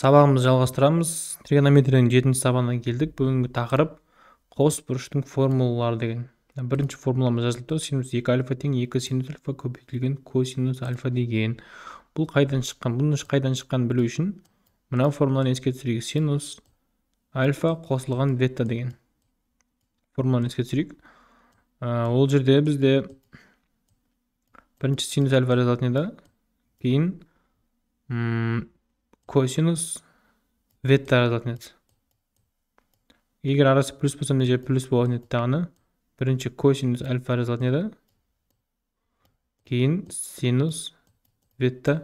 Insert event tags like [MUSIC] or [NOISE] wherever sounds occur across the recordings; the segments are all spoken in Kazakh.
сабағымызды жалғастырамыз тригонометрияның жетінші сабағына келдік бүгінгі тақырып қос бұрыштың формулалары деген бірінші формуламыз тұр синус екі альфа тең екі синус альфа көбейтілген косинус альфа деген бұл қайдан шыққан бұны қайдан шыққанын білу үшін мына формуланы еске түсірейік синус альфа қосылған вета деген формуланы еске түсірейік ә, ол жерде бізде бірінші синус альфа жазылатын еді кейін косинус вет жазылатын еді егер арасы плюс болса мына жері плюс болатын еді дағыны бірінші косинус альфа жазылатын еді кейін синус ветта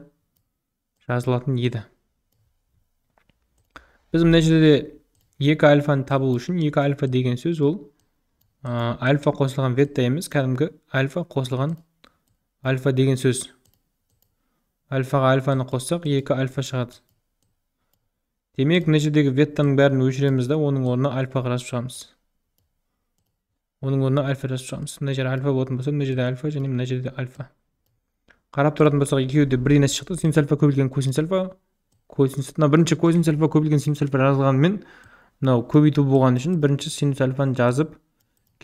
жазылатын еді біз мына жерде екі альфаны табу үшін екі альфа деген сөз ол ә, альфа қосылған ветта емес кәдімгі альфа қосылған альфа деген сөз альфаға альфаны қоссақ екі альфа шығады демек мына жердегі веттаның бәрін өшіреміз да оның орнына альфа қарасып шығамыз оның орнына альфа жазып шығамыз мына жер альфа болатын болса мына жерде альфа және мына жерде альфа қарап тұратын болсақ екеуі де бірдей нәрсе шықты синус альфа көбейтілген косинус альфа косинус мына бірінші косинус альфа көбейген синус альфа жазылғанымен мынау көбейту болған үшін бірінші синус альфаны жазып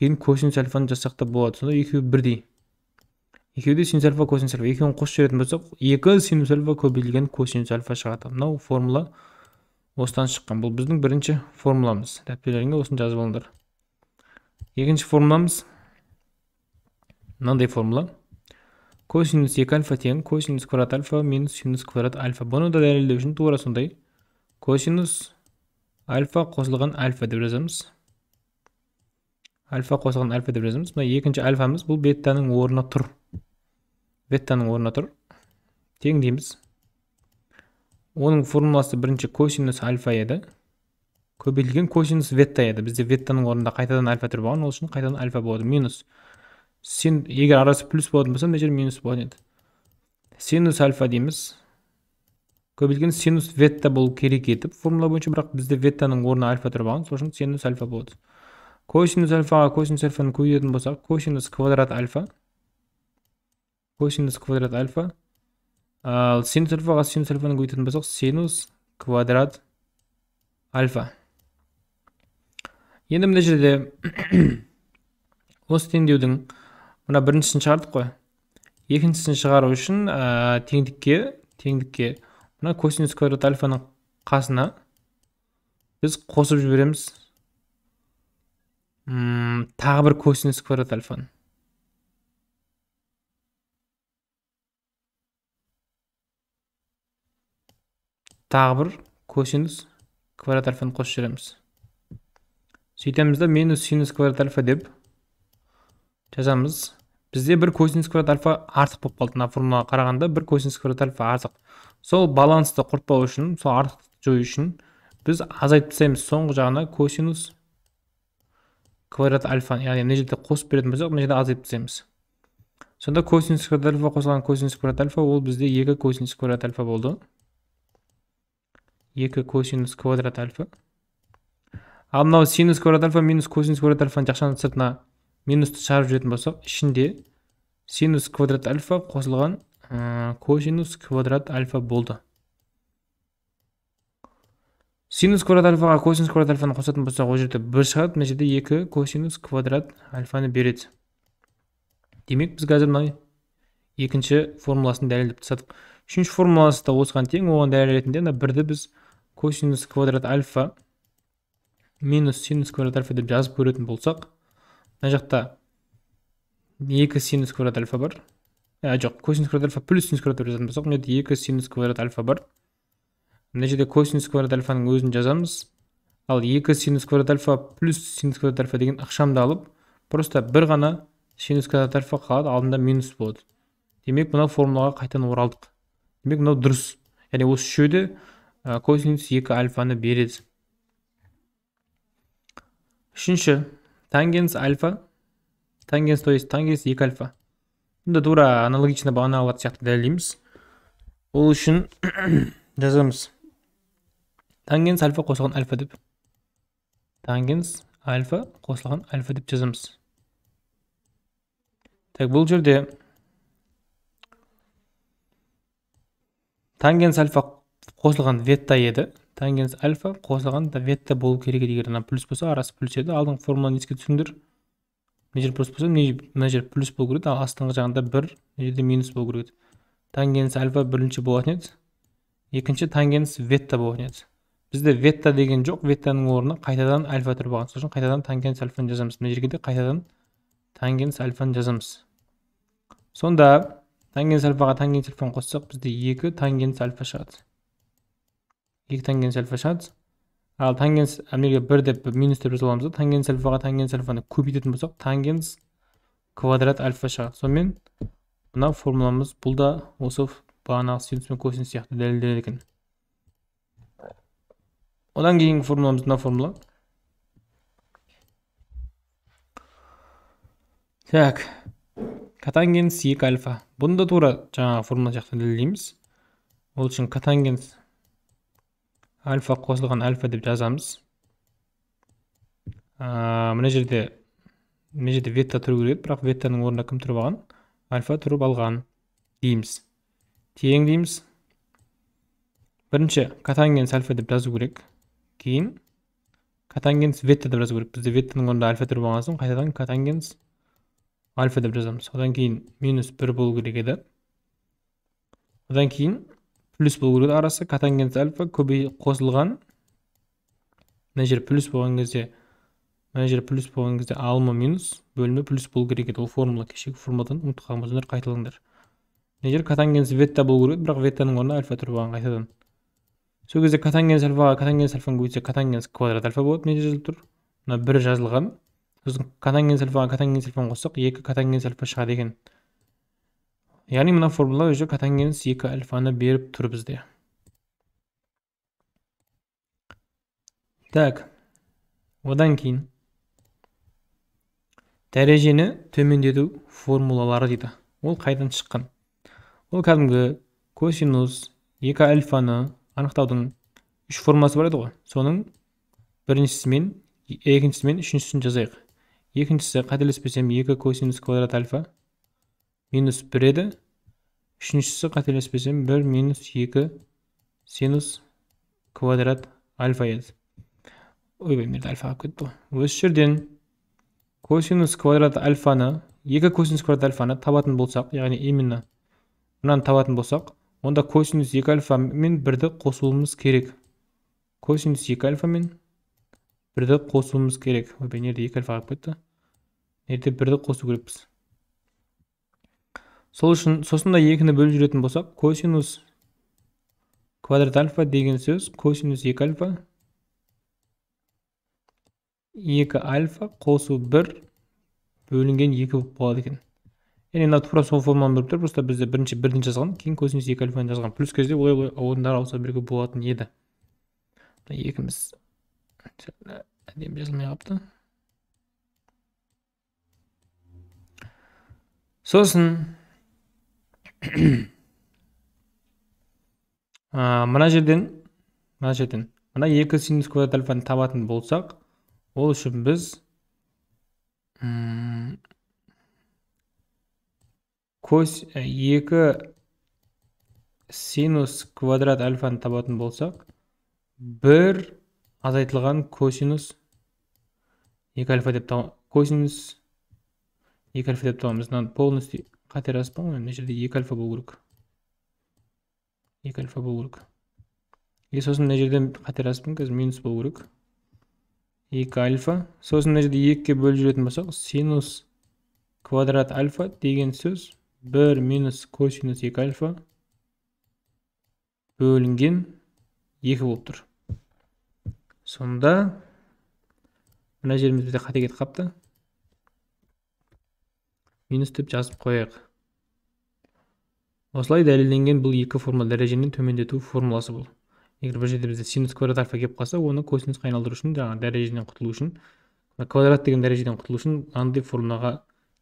кейін косинус альфаны жазсақ та болады сонда екеуі бірдей екеуі де синус альфа косинус альфа екеуін қосып жіберетін болсақ екі синус альфа көбейтілген косинус альфа шығады мынау формула осыдан шыққан бұл біздің бірінші формуламыз дәптерлеріңе осыны жазып алыңдар екінші формуламыз мынандай формула косинус екі альфа тең косинус квадрат альфа минус синус квадрат альфа бұны да дәлелдеу үшін тура сондай косинус альфа қосылған альфа деп жазамыз альфа қосылған альфа деп жазамыз мына екінші альфамыз бұл бетаның орнына тұр бетаның орнына тұр тең дейміз оның формуласы бірінші косинус альфа еді көбейтілген косинус ветта еді бізде веттаның орнында қайтадан альфа түрі болған ол үшін қайтадан альфа болады минус сен егер арасы плюс болатын болса мына жер минус болатын еді синус альфа дейміз көбейтілген синус ветта болу керек еді формула бойынша бірақ бізде веттаның орнына альфа түрі болған сол үшін синус альфа болады косинус альфаға косинус альфаны көбейтетін болсақ косинус квадрат альфа косинус квадрат альфа ал синус альфаға синус альфаны көбейтетін болсақ синус квадрат альфа енді мына жерде [COUGHS] осы теңдеудің мына біріншісін шығардық қой екіншісін шығару үшін ә, теңдікке теңдікке мына косинус квадрат альфаның қасына біз қосып жібереміз тағы бір косинус квадрат альфаны тағы бір косинус квадрат альфаны қосып жібереміз сөйтеміз да минус синус квадрат альфа деп жазамыз бізде бір косинус квадрат альфа артық болып қалды мына формулаға қарағанда бір косинус квадрат альфа артық сол балансты құртпау үшін сол артықты жою үшін біз азайтып тастаймыз соңғы жағына косинус квадрат альфа яғни мына жерде қосып беретін болсақ мына жерде азайтып тастаймыз сонда косинус квадрат альфа қосылған косинус квадрат альфа ол бізде екі косинус квадрат альфа болды екі косинус квадрат альфа ал мынау синус квадрат альфа минус косинус квадрат альфаны жақшаның сыртына минусты шығарып жүретін болсақ ішінде синус квадрат альфа қосылған ә, косинус квадрат альфа болды синус квадрат альфаға косинус квадрат альфаны қосатын болсақ ол жерде бір шығады мына жерде екі косинус квадрат альфаны береді демек біз қазір мына екінші формуласын дәлелдеп тастадық үшінші формуласы да осыған тең оған дәлел ретінде мына бірді біз косинус квадрат альфа минус синус квадрат альфа деп жазып көретін болсақ мына жақта екі синус квадрат альфа бар ә, жоқ косинус квадрат альфа плюс синус квадрат деп жазатын болсақ мына жерде екі синус квадрат альфа бар мына жерде косинус квадрат альфаның өзін жазамыз ал екі синус квадрат альфа плюс синус квадрат альфа деген алып просто бір ғана синус квадрат альфа қалады алдында минус болады демек мынау формулаға қайтадан оралдық демек мынау дұрыс яғни осы үшеуде Э, косинус 2 альфаны береді үшінші тангенс альфа тангенс то есть тангенс 2 альфа бұнда тура аналогично бағанағылар сияқты дәлелдейміз ол үшін [COUGHS] жазамыз тангенс альфа қосылған альфа деп тангенс альфа қосылған альфа деп жазамыз так бұл жерде тангенс альфа қосылған ветта еді тангенс альфа қосылған да ветта болу керек еді егер ана плюс болса арасы плюс еді алдыңғы формуланы еске түсіндір мына жер плюс болса мына жер плюс болу керек еді ал астыңғы жағында бір мына жерде минус болу керек еді тангенс альфа бірінші болатын еді екінші тангенс ветта болатын еді бізде ветта деген жоқ веттаның орнына қайтадан альфа тұрып болған сол үшін қайтадан тангенс альфаны жазамыз мына жерге де қайтадан тангенс альфаны жазамыз сонда тангенс альфаға тангенс альфаны қоссақ бізде екі тангенс альфа шығады ilk tangensiyel fasad ал тангенс мына жерге бир деп минус деп жазып аламыз да тангенс альфага тангенс альфаны көбейтетін болсақ тангенс квадрат альфа шығады сонымен мына формуламыз бұл да осы бағанағы синус пен косинус сияқты дәлелденеді екен одан кейінгі формуламыз мына формула так катангенс екі альфа бұны да тура жаңағы формула сияқты дәлелдейміз ол үшін катангенс альфа қосылған альфа деп жазамыз мына жерде мына жерде ветта тұру керек еді бірақ веттаның орнына кім тұрып алған альфа тұрып алған дейміз тең дейміз бірінші катангенс альфа деп жазу керек кейін катангенс ветта деп жазу керек бізде веттаның орнында альфа тұрып алған соң қайтадан катангенс альфа деп жазамыз одан кейін минус бір болу керек еді одан кейін плюс болу керек арасы котангенс альфа көбей қосылған мына жер плюс болған кезде мына жер плюс болған кезде алма минус бөлімі плюс болу керек еді ол формула кешегі формуладан ұмытып қалған болсаңдар қайталаңдар мына жер котангенс ветта болу керек бірақ веттаның орнына альфа тұрып алған қайтадан сол кезде котангенс альфаға котангенс альфаны көбейтсе котангенс квадрат альфа болады мына жазылып тұр мына бір жазылған сосын котангенс альфаға котангенс альфаны қоссақ екі котангенс альфа шығады екен яғни мына формула уже котангенс екі альфаны беріп тұр бізде так одан кейін дәрежені төмендету формулалары дейді ол қайдан шыққан ол кәдімгі косинус екі альфаны анықтаудың үш формасы бар еді ғой соның біріншісімен, екіншісімен, үшіншісін жазайық екіншісі қателеспесем екі косинус квадрат альфа минус бір еді үшіншісі қателеспесем бір минус екі синус квадрат альфа еді ойбай мына альфа қалып кетті ғой осы жерден косинус квадрат альфаны екі косинус квадрат альфаны табатын болсақ яғни именно мынаны табатын болсақ онда косинус екі альфа мен бірді қосуымыз керек косинус екі альфа мен бірді қосуымыз керек ойбай неде екі альфа қалып кетті ерде бірді қосу керекпіз сол үшін сосын да екіні бөліп жүретін болсақ косинус квадрат альфа деген сөз косинус екі альфа екі альфа қосу бір бөлінген екі болып қалады екен яғни мына тура сол форманы біліп тұр просто бізде бірінші бірден жазған кейін косинус екі альфаны жазған плюс кезде олай олай орындары ауыса беруге болатын еді екіміз әдемі жазылмай қалыпты сосын мына жерден мына жерден мына екі синус квадрат альфаны табатын болсақ ол үшін біз кос э, екі синус квадрат альфаны табатын болсақ бір азайтылған косинус екі альфа деп косинус екі альфа деп табамыз мынаны полностью па мына жерде екі альфа болу керек екі альфа болу керек и сосын мына жерде қателаспын қазір минус болу керек екі альфа сосын мына жерде екіге бөліп жүретін болсақ синус квадрат альфа деген сөз бір минус косинус екі альфа бөлінген екі болып тұр сонда мына жерімізде қате кетіп қалыпты минус деп жазып қояйық осылай дәлелденген бұл екі формула дәрежені төмендету формуласы бұл егер бір жерде бізде синус квадрат альфа келіп қалса оны косинусқа айналдыру үшін жаңағы дәрежеден құтылу үшін квадрат деген дәрежеден құтылу үшін мынандай формулаға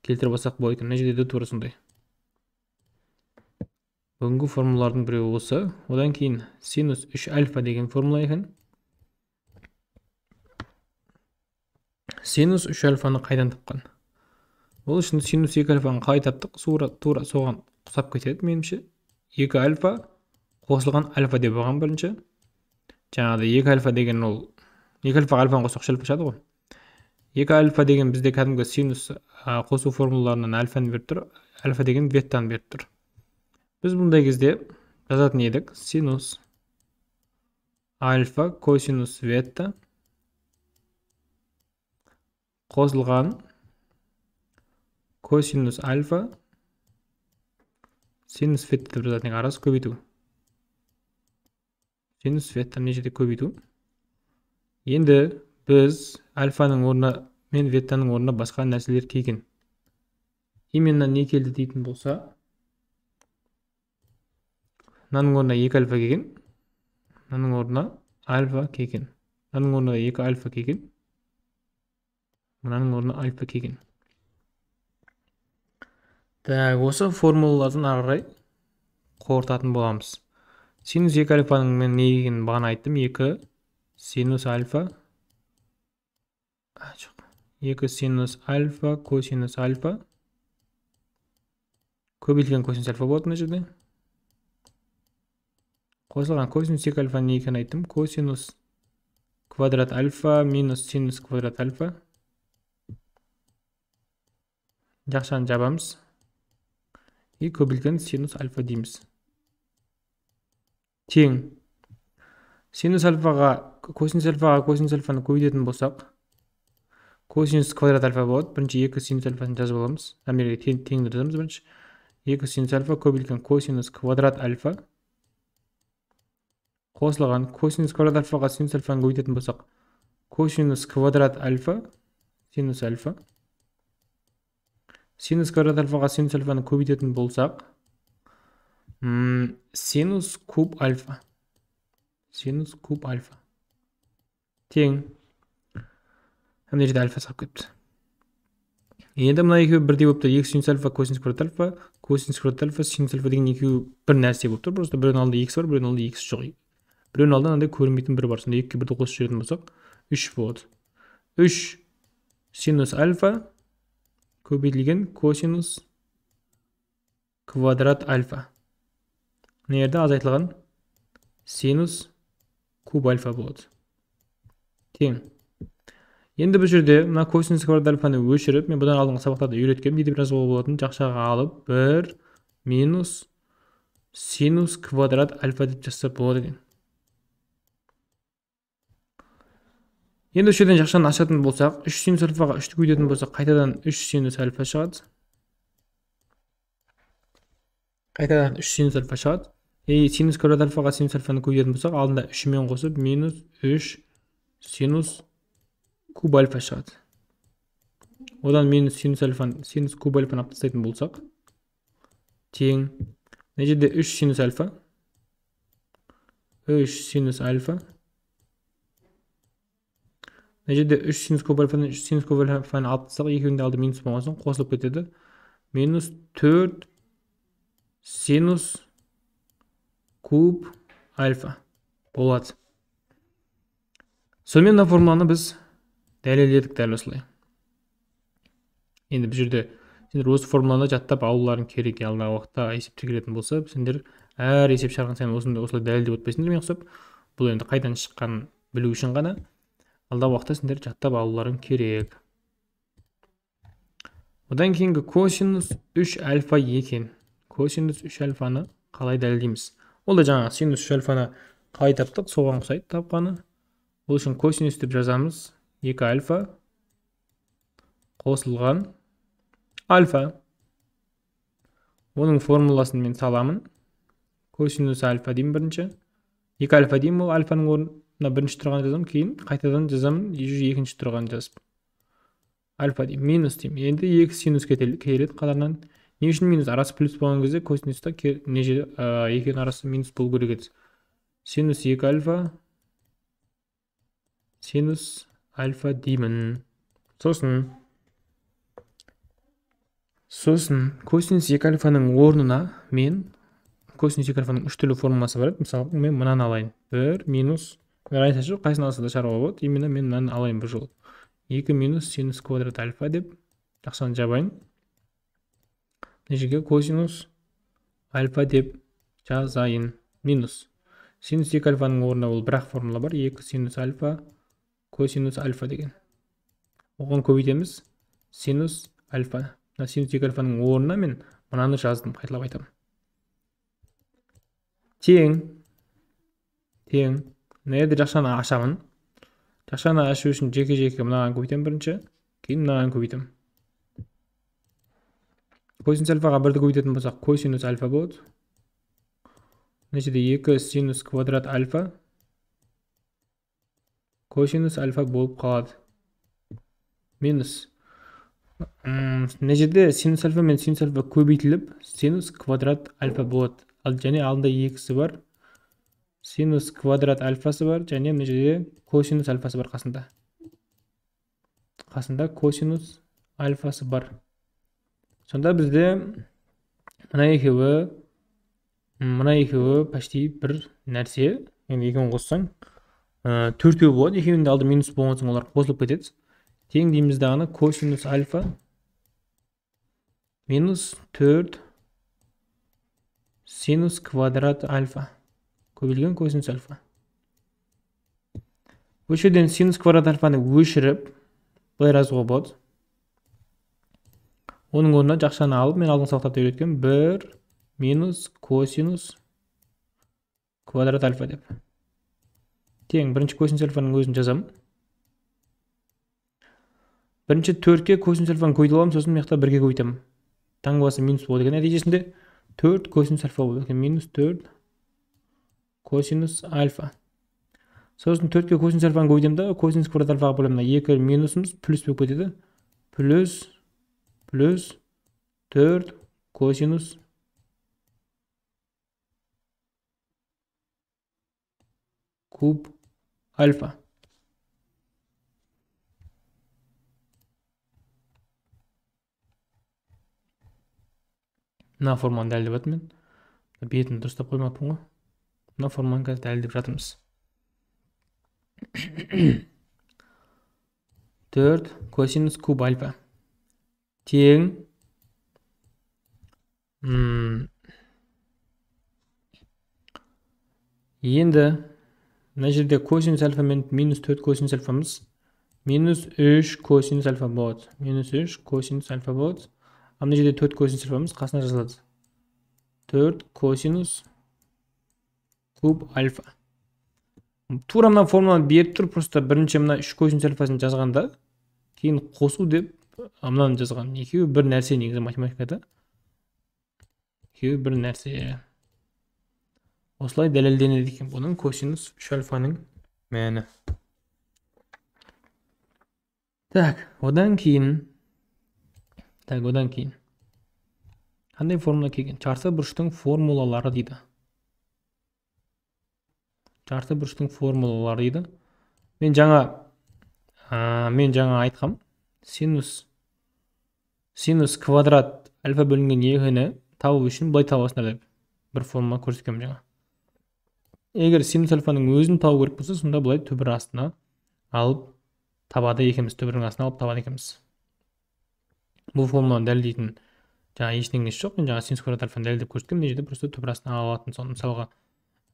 келтіріп алсақ болады екен мына жерде де тура сондай бүгінгі формулалардың біреуі осы одан кейін синус үш альфа деген формула екен синус үш альфаны қайдан тапқан ол үшін синус екі альфаны қалай таптық сура тура соған ұқсап кетеді меніңше екі альфа қосылған альфа деп алған бірінші жаңағыдай екі альфа деген ол екі альфа альфаны қоссақ үш альфа шығады ғой екі альфа деген бізде кәдімгі синус қосу формулаларынан альфаны беріп тұр альфа деген веттаны беріп тұр біз бұндай кезде жазатын едік синус альфа косинус ветта қосылған косинус альфа синус фетті деп жазатын арасы көбейту синус фетті мына жерде көбейту енді біз альфаның орнына мен веттаның орнына басқа нәрселер келген именно не келді дейтін болса мынаның орнына екі альфа келген мынаның орнына альфа келген мынаның орнына екі альфа келген мынаның орнына альфа келген так осы формулалардан ары қарай қорытатын боламыз синус екі альфаның мен не екенін бағана айттым екі синус альфа екі синус альфа косинус альфа көбейтілген косинус альфа болады мына жерде қосылған косинус екі альфа не екенін айттым косинус квадрат альфа минус синус квадрат альфа жақшаны жабамыз и көбілген синус альфа дейміз тең синус альфаға косинус альфаға косинус альфаны көбейтетін болсақ косинус квадрат альфа болады бірінші екі синус альфасын жазып аламыз әмере теңдер жазамыз бірінші екі синус альфа көбейтілген косинус квадрат альфа қосылған косинус квадрат альфаға синус альфаны көбейтетін болсақ косинус квадрат альфа синус альфа синус квадрат альфаға синус альфаны көбейтетін болсақ м синус куб альфа синус куб альфа тең мына жерде альфа салып кетіпті енді мына екеуі бірдей болып тұр екі синус альфа косинус квадрат альфа косинус квадрат альфа синус альфа деген екеуі бір нәрсе болып тұр просто біреуінің алдында екісі бар біреуінің алдында екісі жоқ біреуінің алдында андай көрінбейтін бір бар сонда екіге бірді қосып жіберетін болсақ үш болады үш синус альфа көбейтілген косинус квадрат альфа мына жерде азайтылған синус куб альфа болады тең енді бұл жерде мына косинус квадрат альфаны өшіріп мен бұдан алдыңғы сабақтарда үйреткенмін деп жазуға болатын жақшаға алып бір минус синус квадрат альфа деп жазса болады екен енді осы жерден жақшаны ашатын болсақ үш синус альфаға үшті көбейтетін болсақ қайтадан үш синус альфа шығады қайтадан үш синус альфа шығады и синус квадрат альфаға синус альфаны көбейтетін болсақ алдында үшімен қосып минус үш синус куб альфа шығады одан минус синус альфаны синус куб альфаны алып тастайтын болсақ тең мына жерде үш синус альфа үш синус альфа мына жерде үш синус кобальфадан үш синус альфаны алып тастасақ екеуінің де алды минус болған соң қосылып кетеді минус төрт синус куб альфа болады сонымен мына формуланы біз дәлелдедік дәл осылай енді бұл жерде сендер осы формуланы жаттап алуларың керек алдағы уақытта есептер келетін болса сендер әр есеп шығарған сайын осындай осылай дәлелдеп өтпесіңдер мен құсап бұл енді қайдан шыққанын білу үшін ғана алдағы уақытта сендер жаттап алуларың керек одан кейінгі косинус 3 альфа екен косинус 3 альфаны қалай дәлелдейміз ол да жаңағы синус 3 альфаны қалай таптық соған ұқсайды тапқаны ол үшін косинус деп жазамыз Екі альфа қосылған альфа оның формуласын мен саламын косинус альфа деймін бірінші Екі альфа деймін ол альфаның орнын мына бірінші тұрған жазамын кейін қайтадан жазамын екінші тұрған жазып альфа деймін минус деймін енді екі синуске келеді қатарынан не үшін минус арасы плюс болған кезде косинуста мына ә, екеуінің арасы минус болу керек еді синус екі альфа синус альфа деймін сосын сосын косинус екі альфаның орнына мен косинус екі альфаның үш түрлі формуласы бар еді мысалы мен мынаны алайын бір минус мен жоқ қайсысын алса да шаруа болады именно мен мынаны алайын бұл жолы екі минус синус квадрат альфа деп ақшаны жабайын мына жерге косинус альфа деп жазайын минус синус екі альфаның орнына ол бір ақ формула бар екі синус альфа косинус альфа деген оған көбейтеміз синус альфа мына синус екі альфаның орнына мен мынаны жаздым қайталап айтамын тең тең мына жерде жақшаны ашамын жақшаны ашу үшін жеке жеке мынаған көбейтемін бірінші кейін мынаған көбейтемін косинус альфаға бірді көбейтетін болсақ косинус альфа болады мына жерде екі синус квадрат альфа косинус альфа болып қалады минус мына жерде синус альфа мен синус альфа көбейтіліп синус квадрат альфа болады ал және алдында екісі бар синус квадрат альфасы бар және мына жерде косинус альфасы бар қасында қасында косинус альфасы бар сонда бізде мына екеуі мына екеуі почти бір нәрсе енді екеуін қоссаң ә, төртеу болады екеуінің де алды минус болған соң олар қосылып кетеді тең дейміз дағыны косинус альфа минус төрт синус квадрат альфа көбелген косинус альфа осы синус квадрат альфаны өшіріп былай жазуға болады оның орнына жақшаны алып мен алдыңғы сабақтарда үйреткен бір минус косинус квадрат альфа деп тең бірінші косинус альфаның өзін жазамын бірінші төртке косинус альфаны көбейтіп аламын сосын мына жақта бірге көбейтемін таңбасы минус болады екен нәтижесінде төрт косинус альфа болады екен минус төрт косинус альфа сосын төртке косинус альфаны көбейтемін да косинус квадрат альфаға бөлемін мына екі минусымыз плюс болып кетеді плюс плюс төрт косинус куб альфа мына форманы дәлдеп жатырмын мен бетін дұрыстап қоймаппын ғой мына форманы қазір дәлелдеп жатырмыз төрт косинус куб альфа тең енді мына жерде косинус альфа мен минус төрт косинус альфамыз минус үш косинус альфа болады минус үш косинус альфа болады ал мына жерде төрт косинус альфамыз қасына жазылады төрт косинус куб альфа тура мына формуланы беріп тұр просто бірінші мына үш косинус альфасын жазғанда, кейін қосу деп мынаны жазған екеуі бір нәрсе негізі математикада екеуі бір нәрсе осылай дәлелденеді екен бұның косинус үш альфаның мәні так одан кейін так одан кейін қандай формула келген жарты бұрыштың формулалары дейді жарты бұрыштың формулалары дейді мен жаңа ә, мен жаңа айтқам синус синус квадрат альфа бөлінген екіні табу үшін былай табасыңдар деп бір формула көрсеткенмін жаңа егер синус альфаның өзін табу керек болса сонда былай түбір астына алып табады екенбіз түбірдің астына алып табады екенбіз бұл формуланы дәлелдейтін жаңағы ештеңесі жоқ мен жаңағы синус квадрат альфаны дәлелдеп көрсеткенмін мына жерде просто түбір астына алатын соны мысалға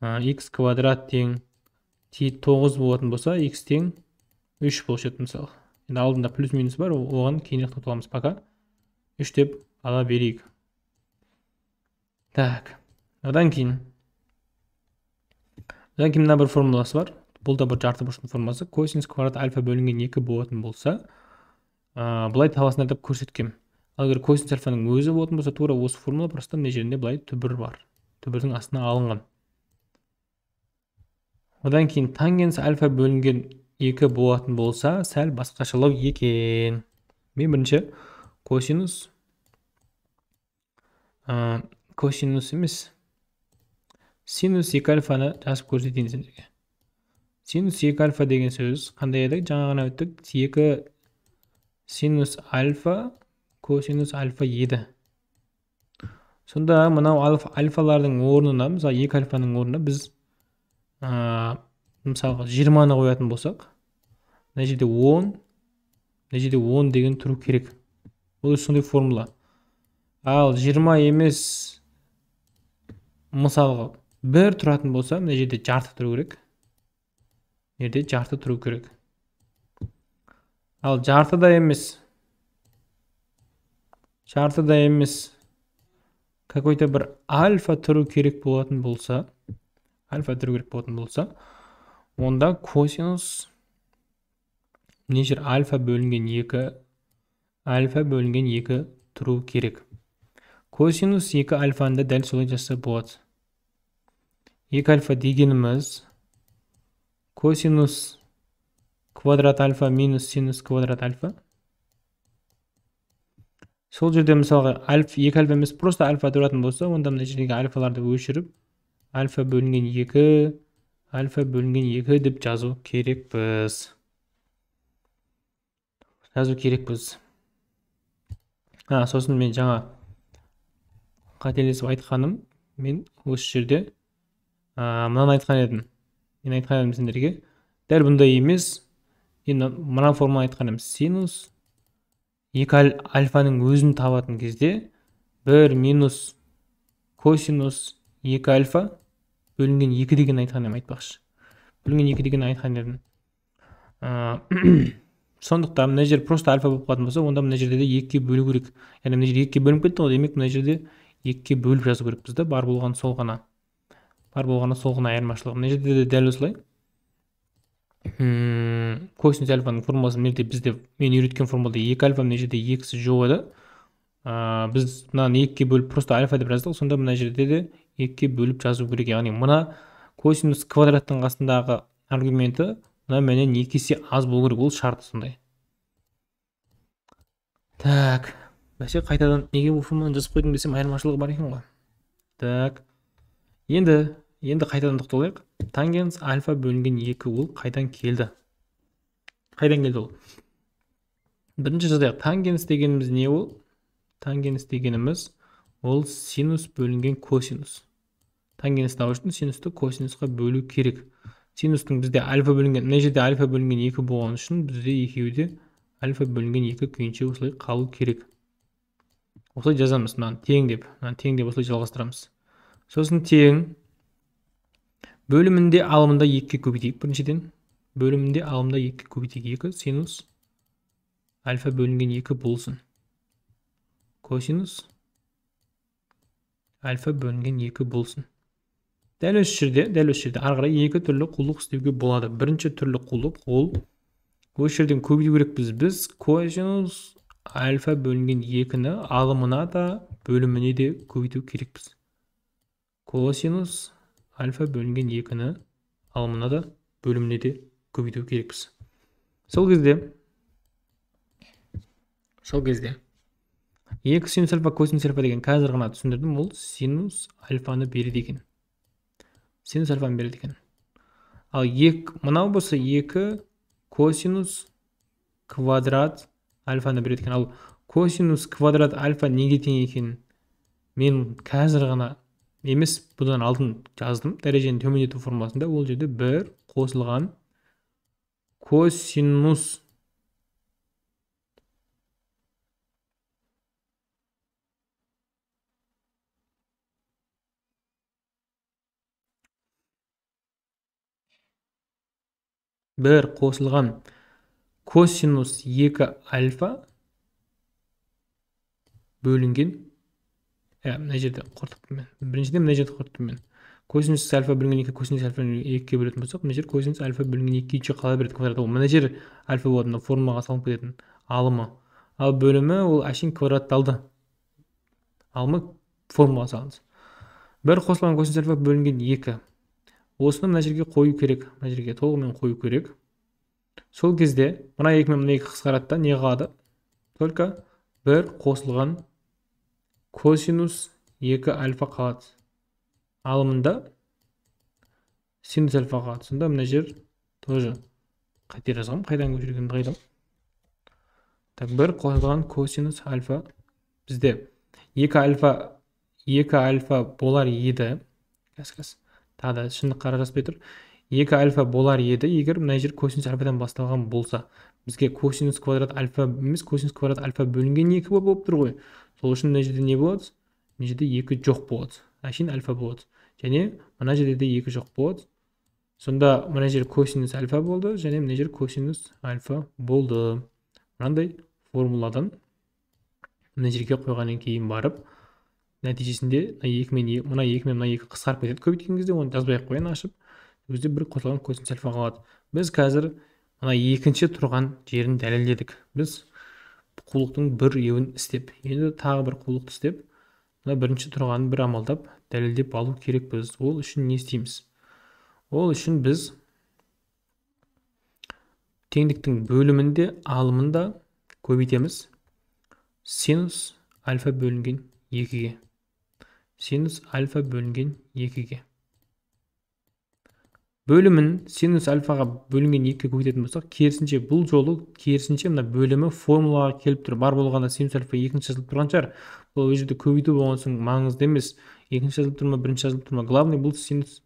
x квадрат тең 9 болатын болса x тең 3 болушы еді мысалы енді алдында плюс минус бар оған кейінірек тоқталамыз пока үш деп ала берейік так одан кейін одан кейін мына бір формуласы бар бұл да бір жарты бұрыштың формуласы косинус квадрат альфа бөлінген екі болатын болса ә, былай табасыңдар деп көрсеткем ал егер косинус альфаның өзі болатын болса тура осы формула просто мына жерінде былай түбір бар түбірдің астына алынған одан кейін тангенс альфа бөлінген екі болатын болса сәл басқашалау екен мен бірінші косинус ә, косинус емес синус екі альфаны жазып көрсетейін сендерге синус екі альфа деген сөз қандай еді жаңа ғана өттік екі синус альфа косинус альфа еді сонда мынау альфалардың орнына мысалы екі альфаның орнына біз ә, мысалға жиырманы қоятын болсақ мына жерде он мына жерде он деген тұру керек бұл сондай формула ал жиырма емес мысалға бір тұратын болса мына жерде жарты тұру керек мына жарты тұру керек ал жарты да емес жарты да емес какой то бір альфа тұру керек болатын болса альфа тұру керек болатын болса онда косинус мына жер альфа бөлінген екі альфа бөлінген екі тұру керек косинус екі альфаны да дәл солай жасаса болады екі альфа дегеніміз косинус квадрат альфа минус синус квадрат альфа сол жерде мысалға альф екі альфа емес просто альфа тұратын болса онда мына жердегі альфаларды өшіріп альфа бөлінген 2 альфа бөлінген 2 деп жазу керекпіз жазу керекпіз а сосын мен жаңа қателесіп айтқаным мен осы жерде ә, мынаны айтқан едім мен айтқан едім сендерге дәл бұндай емес енді мына форманы айтқан едім синус екі аль, альфаның өзін табатын кезде бір минус косинус екі альфа бөлінген екі деген айтқан едім айтпақшы бөлінген екі деген айтқан едім [CLEARS THROAT] сондықтан мына жер просто альфа болып қалатын болса онда мына жерде де екіге бөлу керек яғни мына жер екіге бөлініп кетті ғой демек мына жерде екіге бөліп жазу керекпіз да бар болған сол ғана бар болғаны сол ғана айырмашылығы мына жерде де дәл осылай косинус альфаның формуласы мына жерде бізде мен үйреткен формулада екі альфа мына жерде екісі жоқ еді біз мынаны екіге бөліп просто альфа деп жаздық сонда мына жерде де екіге бөліп жазу керек яғни мына косинус квадраттың қасындағы аргументі мына мәннен екі есе аз болу керек ол шарт сондай так бәсе қайтадан неге формуланы жазып қойдым десем айырмашылығы бар екен ғой так енді енді қайтадан тоқталайық тангенс альфа бөлінген екі ол қайдан келді қайдан келді ол бірінші жазайық тангенс дегеніміз не ол тангенс дегеніміз ол синус бөлінген косинус тангенс табу үшін синусты косинусқа бөлу керек синустың бізде альфа бөлінген мына жерде альфа бөлінген екі болған үшін бізде екеуі де альфа бөлінген екі күйінше осылай қалу керек осылай жазамыз мынаны тең деп мынаны тең деп осылай жалғастырамыз сосын тең бөлімінде алымында екіге көбейтейік біріншіден бөлімінде алымда екіге көбейтейік екі синус альфа бөлінген екі болсын косинус альфа бөлінген екі болсын дәл осы жерде дәл осы жерде ары қарай екі түрлі қулық істеуге болады бірінші түрлі қулық ол осы жерден көбейту керекпіз біз косинус альфа бөлінген екіні алымына да бөліміне де көбейту керекпіз косинус альфа бөлінген екіні алымына да бөліміне де көбейту керекпіз сол кезде сол кезде екі синус альфа косинус альфа деген қазір ғана түсіндірдім ол синус альфаны береді екен синус альфаны береді екен ал екі мынау болса екі косинус квадрат альфаны береді екен ал косинус квадрат альфа неге тең екенін мен қазір ғана емес бұдан алдын жаздым дәрежені төмендету формуласында ол жерде бір қосылған косинус бір қосылған косинус 2 альфа бөлінген ә, мына жерде құрттым мен біріншіден мына жерде құрттым мен косинус альфа бөлінген екі косинус альфа екіге бөлетін болсақ мына жер косинус альфа бөлінген екі екіге қала береді квадрат ол мына жер альфа болады мына формулаға салынып кететін алымы ал бөлімі ол әшейін квадратталды алымы формулаға салынды бір қосылған косинус альфа бөлінген екі осыны мына жерге қою керек мына жерге толығымен қою керек сол кезде мына екі мен мына екі қысқарады да не қалады только бір қосылған косинус екі альфа қалады ал мында синус альфа қалады сонда мына жер тоже қате жазғам қайдан көшіргенімді қайдам так бір қосылған косинус альфа бізде екі альфа екі альфа болар еді қазір тағы да шындық қара тұр екі альфа болар еді егер мына жер косинус альфадан басталған болса бізге косинус квадрат альфа емес косинус квадрат альфа бөлінген екі болып тұр ғой сол үшін мына жерде не болады мына жерде екі жоқ болады әшейін альфа болады және мына жерде де екі жоқ болады сонда мына жер косинус альфа болды және мына жер косинус альфа болды мынандай формуладан мына жерге қойғаннан кейін барып нәтижесінде мына екі мен мына екі мен мына екі қысқарып кетеді көбейткен кезде оны жазбай ақ қояйын ашып сол кезде бір қосылған косинус альфа қалады біз қазір мына екінші тұрған жерін дәлелдедік біз қулықтың бір еуін істеп енді тағы бір қулықты істеп мына бірінші тұрғанын бір амалдап дәлелдеп алу керекпіз ол үшін не істейміз ол үшін біз теңдіктің бөлімінде да көбейтеміз синус альфа бөлінген екіге синус альфа бөлінген 2-ге. бөлімін синус альфаға бөлінген 2-ге көбейтетін болсақ керісінше бұл жолы керісінше мына бөлімі формулаға келіп тұр бар болғанда синус альфа 2-ші жазылып тұрған шығар бұл ол жерде көбейту болған соң маңызды емес екінші жазылып тұр ма бірінші жазылып тұр ма главный бұл синус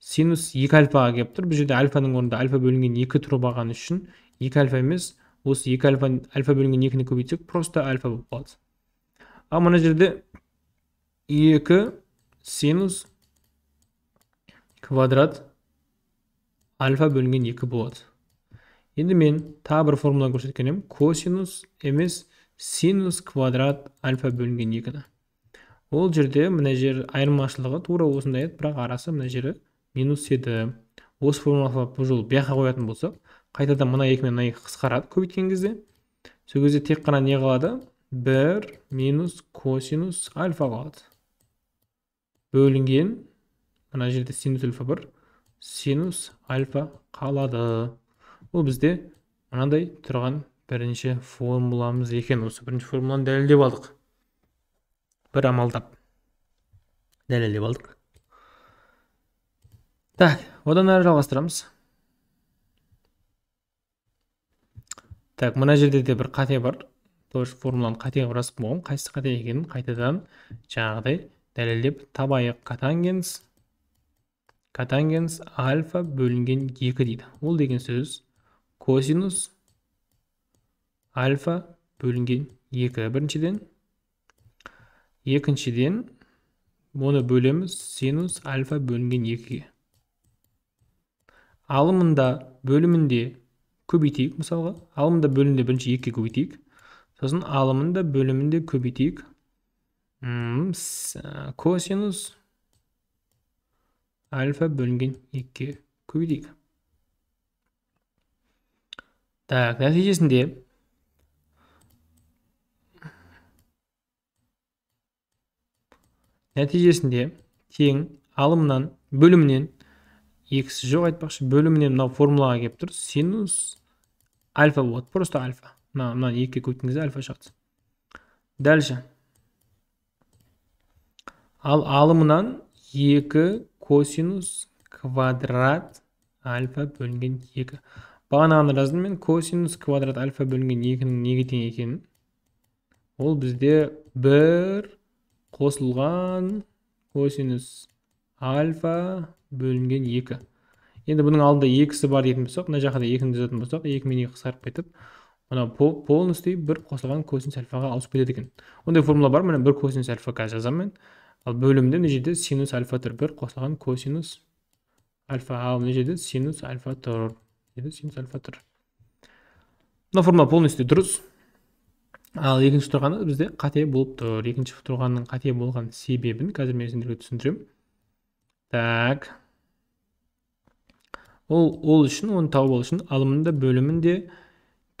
синус 2 альфаға келіп тұр бұл жерде альфаның орнында альфа бөлінген 2 тұрып алғаны үшін 2 альфа емес осы 2 альфа альфа бөлінген ні көбейтсек просто альфа болып қалады ал мына жерде екі синус квадрат альфа бөлінген екі болады енді мен тағы бір формула көрсеткен едім косинус емес синус квадрат альфа бөлінген екіні ол жерде мына жер айырмашылығы тура осындай еді бірақ арасы мына жері минус еді осы формуланы бұл жол бияққа қоятын болсақ қайтадан мына екі мен мына екі қысқарады көбейткен кезде сол кезде тек қана не қалады бір минус косинус альфа қалады. бөлінген мына жерде синус альфа бір синус альфа қалады бұл бізде мынандай тұрған бірінші формуламыз екен осы бірінші формуланы дәлелдеп алдық бір амалдап дәлелдеп алдық так одан әрі жалғастырамыз так мына жерде де бір қате бар тоже формуланы қате қылып жазып қойған қайсысы қате екенін қайтадан жаңағыдай дәлелдеп табайық катангенс катангенс альфа бөлінген 2 дейді ол деген сөз косинус альфа бөлінген 2 біріншіден екіншіден оны бөлеміз синус альфа бөлінген 2-ге алымында бөлімінде көбейтейік мысалға алымында бөлімінде бірінші 2-ге көбейтейік сосын алымын да бөлімін де көбейтейік косинус альфа бөлінген екіге көбейтейік так нәтижесінде нәтижесінде тең алымнан бөлімінен екісі жоқ айтпақшы бөлімінен мынау формулаға келіп тұр синус альфа болады просто альфа Na, na, gikk Kutningselv шат. Дальше. Ал алымынан 2 косинус квадрат альфа бөлінген 2. Бағанағыны жаздым мен косинус квадрат альфа бөлінген 2-нің неге тең екенін. Ол бізде 1 қосылған косинус альфа бөлінген 2. Енді бұның алдында 2-сі бар дейтін болсақ, мына жақта 2-ні жазатын болсақ, 2 мен 2 қысқарып кетіп, мына полностью бір қосылған косинус альфаға ауысып кетеді екен ондай формула бар міне бір косинус альфа қазір жазамын мен ал бөлімде мына жерде синус альфа тұр бір қосылған косинус альфа ал мына жерде синус альфа тұр жерде синус альфа тұр мына формула полностью дұрыс ал екінші тұрғаны бізде қате болып тұр екінші тұрғанның қате болған себебін қазір мен сендерге түсіндіремін так ол ол үшін оны тауып алу үшін алымын да бөлімін де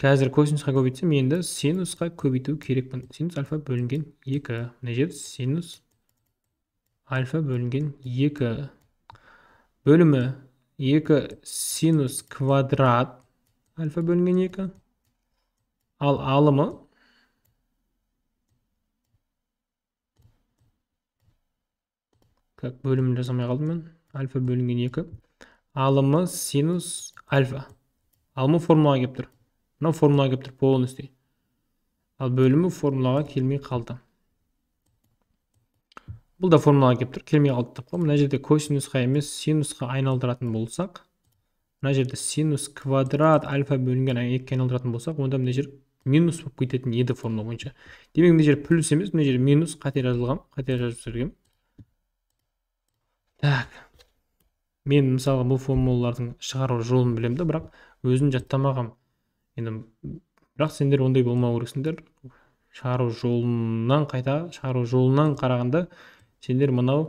қазір косинусқа көбейтсем енді синусқа көбейту керекпін синус альфа бөлінген екі мына жерде синус альфа бөлінген екі бөлімі екі синус квадрат альфа бөлінген екі ал алымы как бөлімін жасамай қалдым мен альфа бөлінген екі алымы синус альфа алымы формулаға келіп тұр мынау формулаға келіп тұр полностью ал бөлімі формулаға келмей қалды бұл да формулаға келіп тұр келмей қалды деп қой мына жерде косинусқа емес синусқа айналдыратын болсақ мына жерде синус квадрат альфа бөлінген екіге айналдыратын болсақ онда мына жер минус болып кететін еді формула бойынша демек мына жер плюс емес мына жер минус қате жазылған қате жазып жібергенмін так мен мысалы бұл формулалардың шығару жолын білемін да бірақ өзім жаттамағанмын енді бірақ сендер ондай болмау керексіңдер шығару жолынан қайта шығару жолынан қарағанда сендер мынау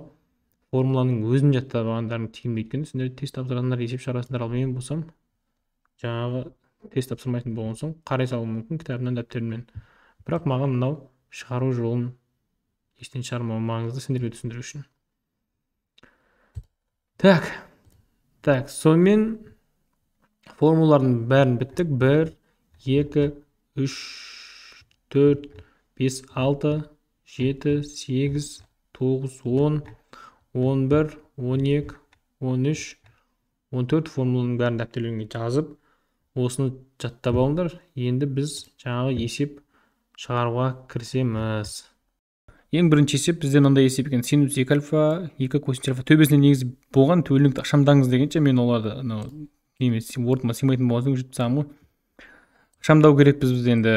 формуланың өзін жаттамағандарың тиімді өйткені сендер тест тапсырғандар есеп шығарасыңдар ал мен болсам жаңағы тест тапсырмайтын болған соң қарай салуым мүмкін кітабымнан дәптерімнен бірақ маған мынау шығару жолын естен шығармау маңызды сендерге түсіндіру үшін так так сонымен формулалардың бәрін біттік 1 2 3 4 5 6 7 8 9 10 11 12 13 14 формуланың бәрін дәптерлерге жазып осыны жаттап алыңдар енді біз жаңағы есеп шығаруға кірісеміз ең бірінші есеп бізде мынандай есеп екен синус екі альфа екі косинус альфа төбесіне негізі болған төленікті ашамдаңыз дегенше мен оларды немес ма, сыймайтын болған соң өшіріп тастағанмын ғой шамдау керекпіз біз енді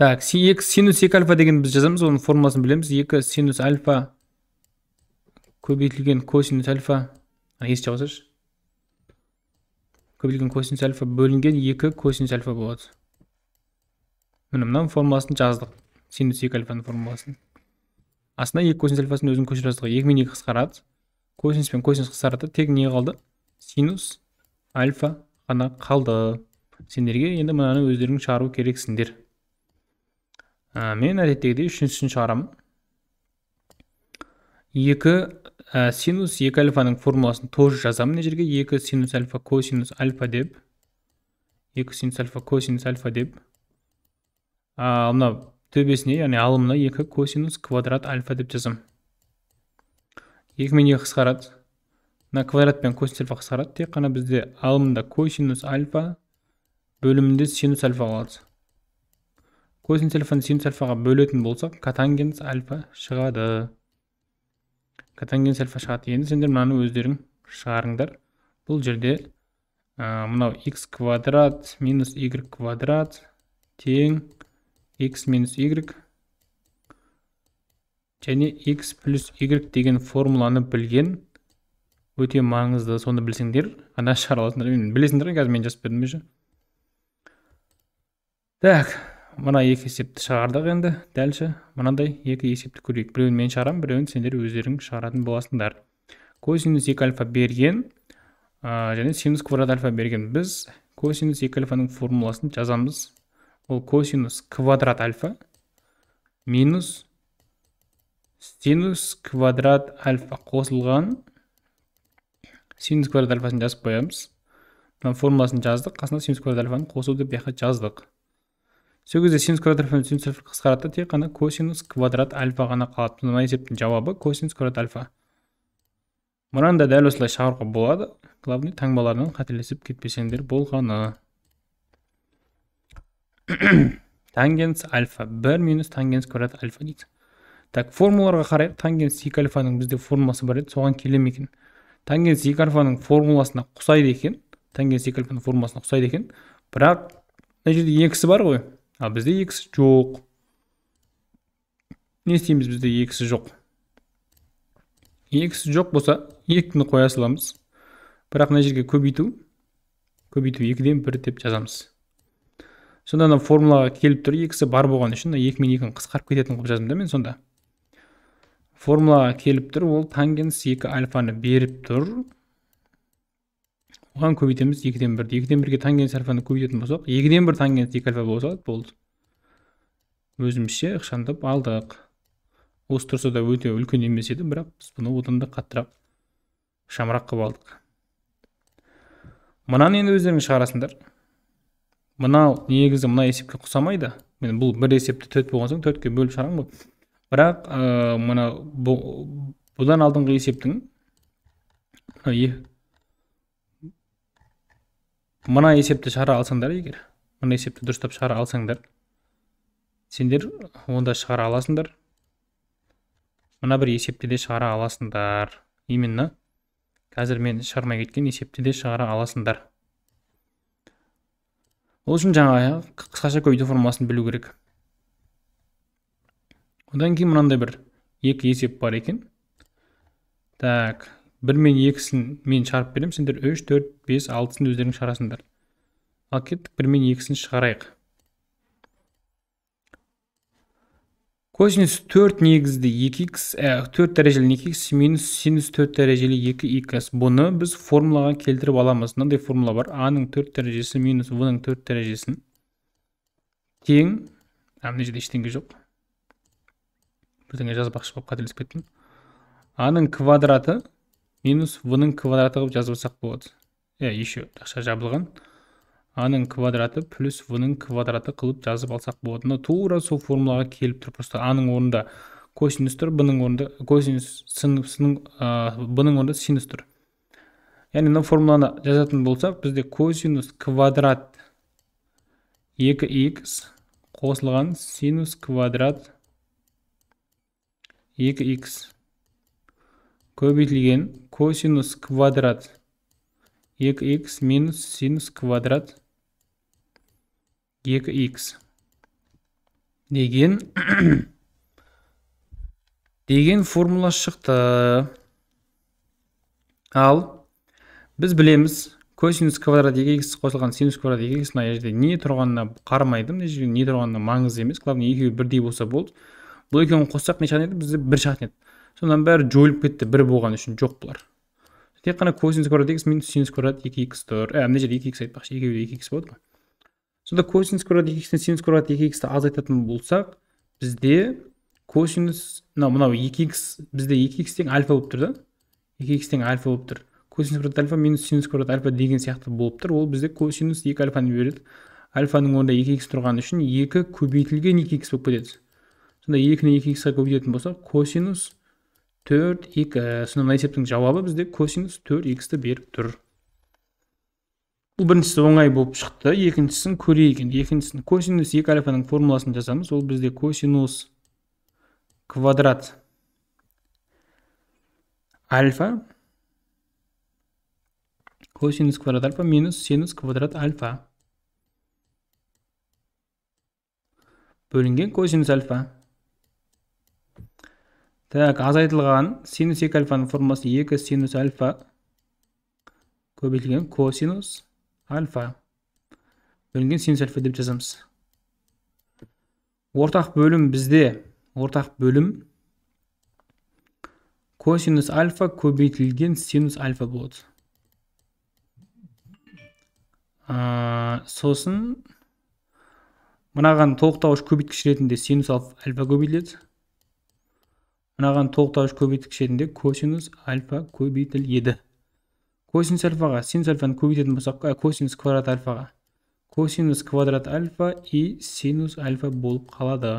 так екі синус екі альфа деген біз жазамыз оның формуласын білеміз екі синус альфа көбейтілген косинус альфа есте қалсайшы көбейтілген косинус альфа бөлінген екі косинус альфа болады міне мынаның формуласын жаздық синус екі альфаның формуласын астына екі косинус альфасын өзін көшіріп жаздық екі мен екі қысқарады косинус пен косинус қысарады тек не қалды синус альфа ғана қалды сендерге енді мынаны өздерің шығару керексіңдер ә, мен әдеттегідей үшіншісін шығарамын екі синус екі альфаның формуласын тоже жазамын мына жерге екі синус альфа косинус альфа деп екі синус альфа косинус альфа деп ал мына төбесіне яғни алымына екі косинус квадрат альфа деп жазамын екі мен екі қысқарады мына квадрат пен косинус альфа қысқарады тек қана бізде алымында косинус альфа бөлімінде синус альфа қалады косинус альфаны синус альфаға бөлетін болсақ катангенс альфа шығады катангенс альфа шығады енді сендер мынаны өздерің шығарыңдар бұл жерде ә, мынау x квадрат минус y квадрат тең x минус y және x плюс y деген формуланы білген өте маңызды соны білсеңдер ғана шығара аласыңдар мен білесіңдер қазір мен жазып бердім уже так мына екі есепті шығардық енді дәлше мынандай екі есепті көрейік біреуін мен шығарамын біреуін сендер өздерің шығаратын боласыңдар косинус екі альфа берген ә, және синус квадрат альфа берген біз косинус екі альфаның формуласын жазамыз ол косинус квадрат альфа минус синус квадрат альфа қосылған синус квадрат альфасын жазып қоямыз мына формуласын жаздық қасына синус квадрат альфаны қосу деп мына жаздық сол кезде синус квадрат альфа синус альфа қысқарады да тек қана косинус квадрат альфа ғана қалады мына есептің жауабы косинус квадрат альфа мынаны да дәл осылай шығаруға болады главный таңбалардан қателесіп кетпесеңдер болғаны [CLEARS THROAT] тангенс альфа бір минус тангенс квадрат альфа дейді так формулаға қарайық тангенс екі альфаның бізде формуласы бар еді соған келе ме екен тангенс екі альфаның формуласына ұқсайды екен тангенс екі альфаның формуласына ұқсайды екен бірақ мына жерде екісі бар ғой ал бізде екісі жоқ не істейміз бізде екісі жоқ екісі жоқ болса екіні қоя саламыз бірақ мына жерге көбейту көбейту екіден бір деп жазамыз сонда ана формулаға келіп тұр екісі бар болған үшін екі мен екіні қысқарып кететін қылып жаздым да мен сонда формула келіп тұр ол тангенс 2 альфаны беріп тұр оған көбейтеміз екіден бірді екіден бірге тангенс альфаны көбейтетін болсақ екіден бір тангенс екі альфа болса болды өзімізше ықшамдап алдық осы тұрса да өте үлкен емес еді бірақ біз бұны одан да қаттырақ шамырақ қылып алдық мынаны енді өздеріңіз шығарасыңдар мынау негізі мына есепке ұқсамайды мен бұл бір есепті төрт болған соң төртке бөліп шығарамын ғой бірақ ә, мына бұдан алдыңғы есептің мына есепті шығара алсаңдар егер мына есепті дұрыстап шығара алсаңдар сендер онда шығара аласыңдар мына бір есепті де шығара аласыңдар именно қазір мен шығармай кеткен есепті де шығара аласыңдар ол үшін жаңағы қысқаша көбейту формуласын білу керек одан кейін мынандай бір екі есеп бар екен так бір мен екісін мен шығарып беремін сендер үш төрт бес алтысын өздерің шығарасыңдар ал кеттік бір мен екісін шығарайық косинус төрт негізді екі икс э, төрт дәрежелі екі икс минус синус төрт дәрежелі екі икс бұны біз формулаға келтіріп аламыз мынандай формула бар аның төрт дәрежесі минус в-ның төрт дәрежесін тең мына жерде ештеңе жоқ бірдеңе жазбақшы болып қателесіп кеттім Аның квадраты минус в ның квадраты қылып алсақ болады иә еще жақша жабылған Аның квадраты плюс в ның квадраты қылып жазып алсақ болады мына тура сол формулаға келіп тұр просто а ның орнында косинус тұр б ның орнында косинус сынның б ның орнында синус тұр яғни мына формуланы жазатын болсақ бізде косинус квадрат 2х қосылған синус квадрат 2 x көбейтілген косинус квадрат 2 x минус синус квадрат 2 x деген [COUGHS] деген формула шықты ал біз білеміз косинус квадрат 2 x қосылған синус квадрат 2 x мына жерде не тұрғанына қармайдым, не тұрғанына маңыз емес главное екеуі бірдей болса болды бұл екеуін қоссақ не шығатын еді бізде бір шығатын еді содан бәрі жойылып кетті бір болған үшін жоқ бұлар тек қана косинус квадрат x минус синус квадрат екі икс тұр ә, мына жерде екі икс айтпақшы екеуі де екі икс болады ғой сонда косинус квадрат екі x синус квадрат екі иксті азайтатын болсақ бізде косинус мынау мынау екі икс бізде екі икс тең альфа болып тұр да екі икс тең альфа болып тұр косинус квадрат альфа минус синус квадрат альфа деген сияқты болып тұр ол бізде косинус екі альфаны береді альфаның орнында екі икс тұрғаны үшін екі көбейтілген екі икс болып кетеді сонда екіні екі х көбейтетін болсақ косинус төрт екі э, сонда мына есептің жауабы бізде косинус төрт х-ті беріп тұр бұл біріншісі оңай болып шықты екіншісін көрейік енді екіншісін косинус екі альфаның формуласын жазамыз ол бізде косинус квадрат альфа косинус квадрат альфа минус синус квадрат альфа бөлінген косинус альфа так азайтылған синус екі альфаның формасы екі синус альфа көбейтілген косинус альфа бөлінген синус альфа деп жазамыз ортақ бөлім бізде ортақ бөлім косинус альфа көбейтілген синус альфа болады сосын мынаған толықтауыш көбейткіш ретінде синус альфа көбейтіледі мынаған тоқтауыш көбейткіш ретінде косинус альфа көбейтіледі косинус альфаға синус альфаны көбейтетін болсақ косинус квадрат альфаға косинус квадрат альфа и синус альфа болып қалады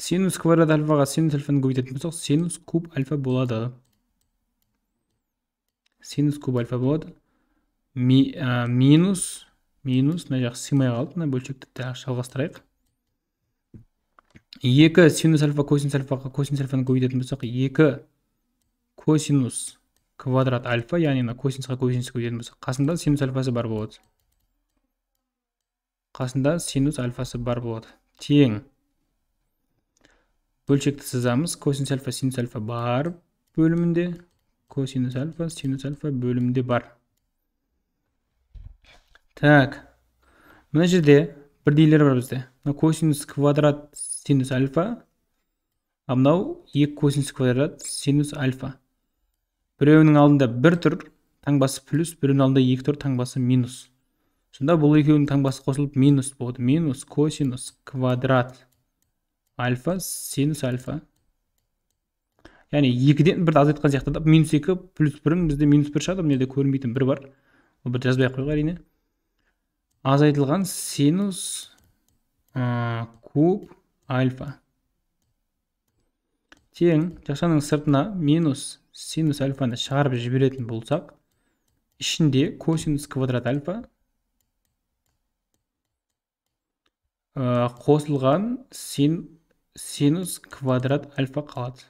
синус квадрат альфаға синус альфаны көбейтетін болсақ синус куб альфа болады синус куб альфа болады Ми, минус минус мына жақ сыймай қалды мына бөлшекті тағы жалғастырайық екі синус альфа косинус альфаға косинус альфаны көбейтетін болсақ екі косинус квадрат альфа яғни мына косинусқа косинус көбейтетін болсақ қасында синус альфасы бар болады қасында синус альфасы бар болады тең бөлшекті сызамыз косинус альфа синус альфа бар бөлімінде косинус альфа синус альфа бөлімінде бар так мына жерде бірдейлер бар бізде мына косинус квадрат синус альфа а мынау екі косинус квадрат синус альфа біреуінің алдында бір тұр таңбасы плюс біреуінің алдында екі тұр таңбасы минус сонда бұл екеуінің таңбасы қосылып минус болды. минус косинус квадрат альфа синус альфа яғни екіден бірді азайтқан сияқты да минус екі плюс бірің бізде минус бір шығады мына жерде көрінбейтін бір бар ол бір жазбай ақ қояйық әрине азайтылған синус ә, куб альфа тең жақшаның сыртына минус синус альфаны шығарып жіберетін болсақ ішінде косинус квадрат альфа қосылған син, синус квадрат альфа қалады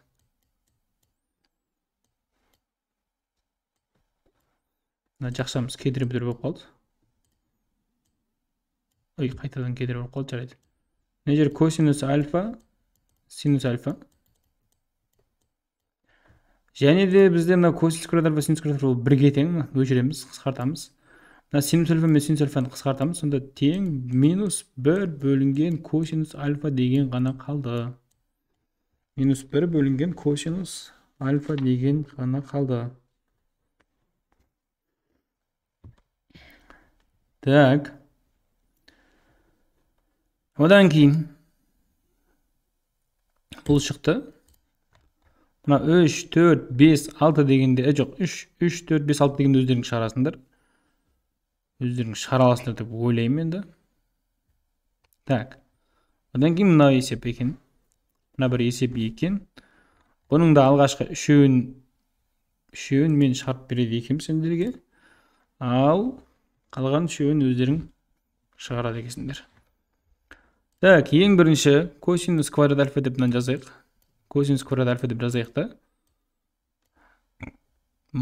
мына жақшамыз кедір бүдір болып қалды ой қайтадан кедір болып қалды жарайды мына жер косинус альфа синус альфа және де бізде мына косинус квадрат синус квадрат ол бірге тең өшіреміз қысқартамыз мына синус альфа мен синус альфаны қысқартамыз сонда тең минус бір бөлінген косинус альфа деген ғана қалды минус бір бөлінген косинус альфа деген ғана қалды так одан кейін бұл шықты мына үш төрт бес алты дегенде ә, жоқ үш үш төрт бес алты дегенде өздерің шығарасыңдар өздерің шығара аласыңдар деп ойлаймын енді так одан кейін мынау есеп екен мына бір есеп екен бұның да алғашқы үшеуін үшеуін мен шығарып береді екенмін сендерге ал қалған үшеуін өздерің шығарады екенсіңдер так ең бірінші косинус квадрат альфа деп мынаны жазайық косинус квадрат альфа деп жазайық та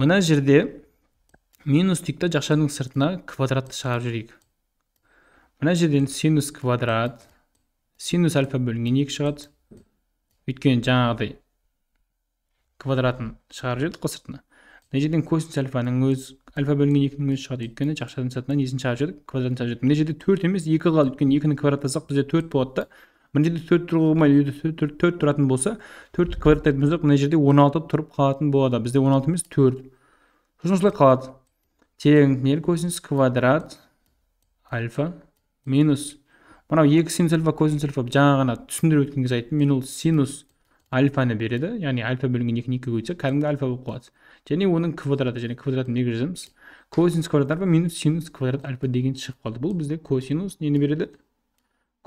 мына жерде минус дейік та жақшаның сыртына квадратты шығарып жіберейік мына жерден синус квадрат синус альфа бөлінген екі шығады өйткені жаңағыдай квадратын шығарып жібердік қой сыртына мына жерден косинус альфаның өз альфа бөлінген екінің өзі шығады өйткені жақшы сатынан несін шығарып жібердік квадратын шығарып жібердік мына жерде төрт емес екі қалады өйткені екіні квадраттасақ бізде төрт болады да мына жерде төрт тұруға болмайды егер төрт тұратын болса төртті квадраттайтын болсақ мына жерде он алты тұрып қалатын болады бізде он алты емес төрт сосын осылай қалады тең нөл косинус квадрат альфа минус мынау екі синус альфа косинус альфа жаңа ғана түсіндіріп өткен кезде айттым мен ол синус альфаны береді яғни альфа бөлінген екіні екіге бөлсе кәдімгі альфа болып қалады және оның квадраты және квадратын неге жазамыз косинус квадрат альфа минус синус квадрат альфа деген шығып қалды бұл бізде косинус нені береді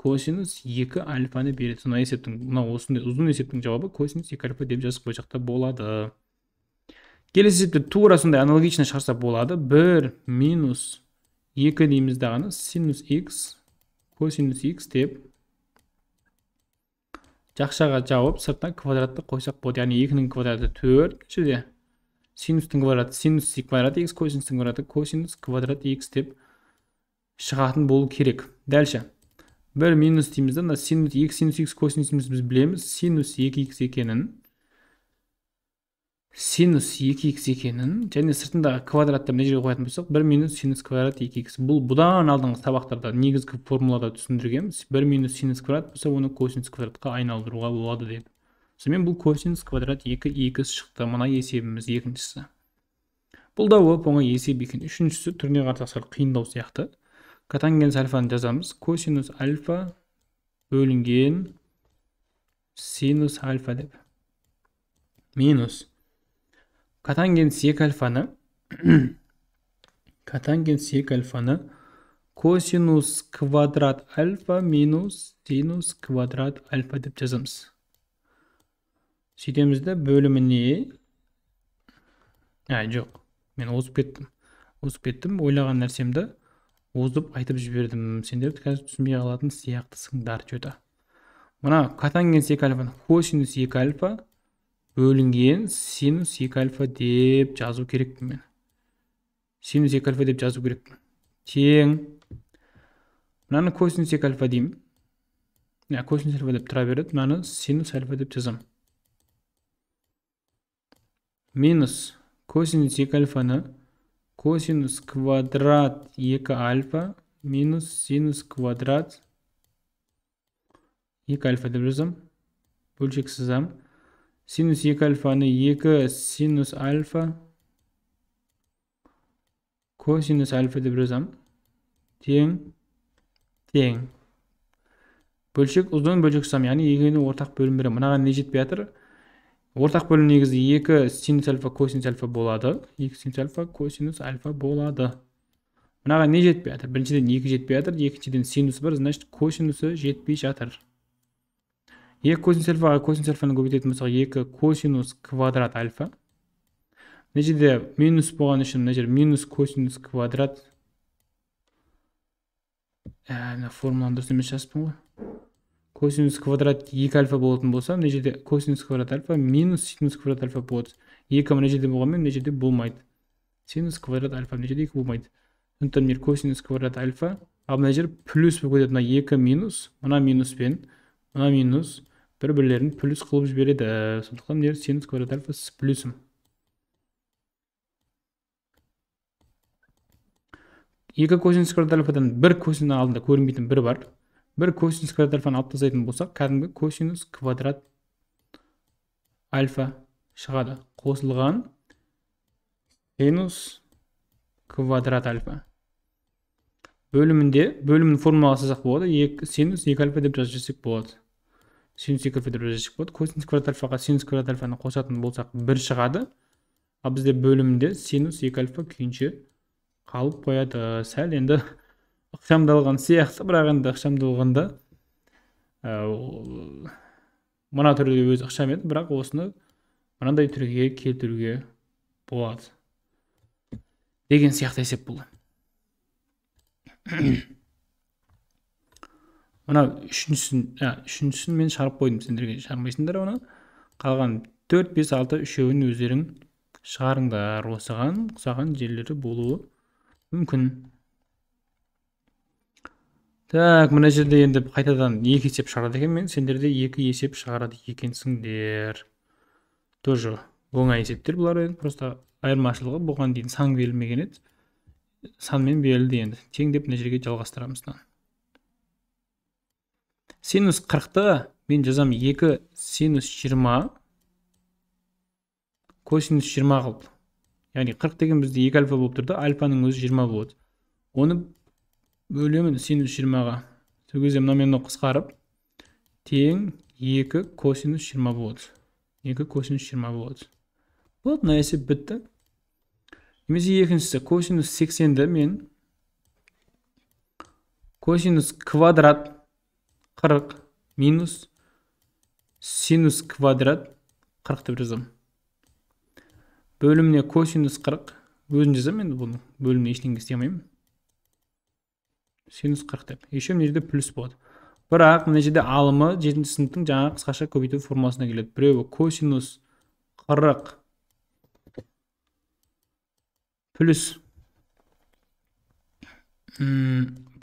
косинус екі альфаны береді мына есептің мына осындай ұзын есептің жауабы косинус екі альфа деп жазып қойсақ та болады келесі есепті тура сондай аналогично шығарса болады бір минус екі дейміз дағыны синус x косинус x деп жақшаға жауып сыртына квадратты қойсақ болады яғни екінің квадраты төрт жерде синустың квадраты синус квадрат x косинустың квадраты косинус квадрат x деп шығатын болу керек дальше бір минус дейміз да мына синус екі синус икс косинусымыз біз білеміз синус екі икс екенін синус екі х екенін және сыртындағы квадратты мына жерге қоятын болсақ бір минус синус квадрат екі х бұл бұдан алдыңғы сабақтарда негізгі формулада түсіндіргенбіз бір минус синус квадрат болса оны косинус квадратқа айналдыруға болады деп сонымен бұл косинус квадрат 2 2 шықты мына есебіміз екіншісі бұл да оп оңай есеп екен үшіншісі түріне қарасақ сәл қиындау сияқты катангенс альфаны жазамыз косинус альфа бөлінген синус альфа деп минус катангенс екі альфаны [CLEARS THROAT] катангенс екі альфаны косинус квадрат альфа минус синус квадрат альфа деп жазамыз сөйтеміз да бөліміне ә жоқ мен озып кеттім озып кеттім ойлаған нәрсемді озып айтып жібердім сендер қазір түсінбей қалатын сияқтысыңдар че то мына катангенс екі альфа косинус екі альфа бөлінген синус екі альфа деп жазу керекпін мен синус екі альфа деп жазу керекпін тең мынаны косинус екі альфа деймін иә косинус альфа деп тұра береді мынаны синус альфа деп жазамын минус косинус екі альфаны косинус квадрат екі альфа минус синус квадрат екі альфа деп жазамын бөлшек сызамын синус екі альфаны екі синус альфа косинус альфа деп жазамын тең тең бөлшек ұзын бөлшек сызамын яғни екеуіне ортақ бөлім беремін мынаған не жетпей жатыр ортақ бөлім негізі екі синус альфа косинус альфа болады екі синус альфа косинус альфа болады мынаған не жетпей жатыр біріншіден екі жетпей жатыр екіншіден синус бар значит косинусы жетпей жатыр екі косинус альфаға косинус альфаны көбейтетін болсақ екі косинус квадрат альфа мына жерде минус болған үшін мына жер минус косинус квадрат ә, мына формуланы дұрыс емес жазыппын ғой косинус квадрат екі альфа болатын болса мына жерде косинус квадрат альфа минус синус квадрат альфа болады екі мына жерде болғанмен мына жерде болмайды синус квадрат альфа мына жерде екі болмайды сондықтан мына косинус квадрат альфа ал мына жер плюс болып кетеді мына екі минус мына минуспен мына минус бір бірлерін плюс қылып жібереді сондықтан мына жер синус квадрат альфа с плюсом екі косинус квадрат альфадан бір косинус алдында көрінбейтін бір бар бір косинус квадрат альфаны алып тастайтын болсақ кәдімгі косинус квадрат альфа шығады қосылған синус квадрат альфа бөлімінде бөлімін формуласы жасақ болады екі синус екі альфа деп жазып жіберсек болады синус екі альфа деп жазып жіберсек болады косинус квадрат альфаға синус квадрат альфаны қосатын болсақ бір шығады ал бізде бөлімінде синус екі альфа күйінше қалып қояды сәл енді ықшамдалған сияқты бірақ енді ықшамдалғанда ә, мына түрде өзі ықшам еді бірақ осыны мынандай түрге келтіруге болады деген сияқты есеп бұл. мына үшіншісін ә, үшіншісін мен шығарып қойдым сендерге шығармайсыңдар оны қалған төрт бес алты үшеуін өздерің шығарыңдар осыған ұқсаған жерлері болуы мүмкін так мына жерде енді қайтадан екі есеп шығарады екен мен сендерде екі есеп шығарады екенсіңдер тоже оңай есептер бұлар енді просто айырмашылығы бұған дейін сан берілмеген еді санмен берілді енді тең деп мына жерге жалғастырамыз мына синус қырықты мен жазамын екі синус жиырма косинус жиырма қылды яғни қырық деген бізде екі альфа болып тұр да альфаның өзі жиырма болады оны бөлемін синус жиырмаға сол кезде мынау мен қысқарып тең екі косинус жиырма болады екі косинус жиырма болады болды мына есеп бітті немесе екіншісі косинус сексенді мен косинус квадрат қырық минус синус квадрат қырық деп жазамын бөліміне косинус қырық өзім жазамын енді бұны бөліміне ештеңе істей алмаймын синус қырық деп еще мына жерде плюс болады бірақ мына жерде алымы жетінші сыныптың жаңағы қысқаша көбейту формуласына келеді біреуі косинус қырық плюс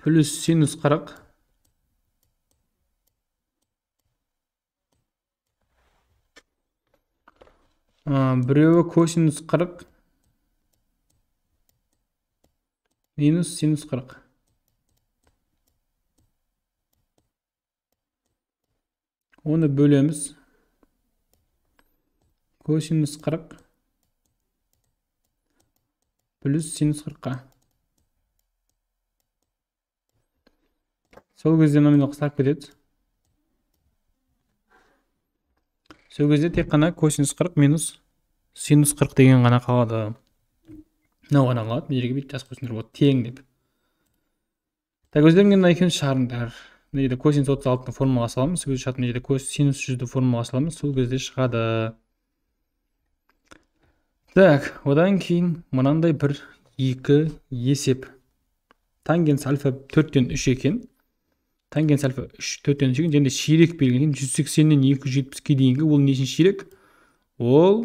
плюс синус қырық біреуі косинус қырық минус синус қырық оны бөлеміз косинус 40 плюс синус 40-қа сол кезде номинал қысқарып кетеді сол кезде тек қана косинус 40 минус синус 40 деген ғана қалады мынау ғана қалады мына жерге бүйтіп жазып қойсаңдар болады тең деп так өздеріңе мына екеуін шығарыңдар мына жерде косинус отыз алтыны формулаға саламыз сол кезде шығады мына жерде синус жүзді формулаға саламыз сол кезде шығады так одан кейін мынандай бір екі есеп тангенс альфа төрттен үш екен тангенс альфа үш төрттен үш екен және ширек берілген жүз сексеннен екі жүз жетпіске дейінгі ол нешінші ширек ол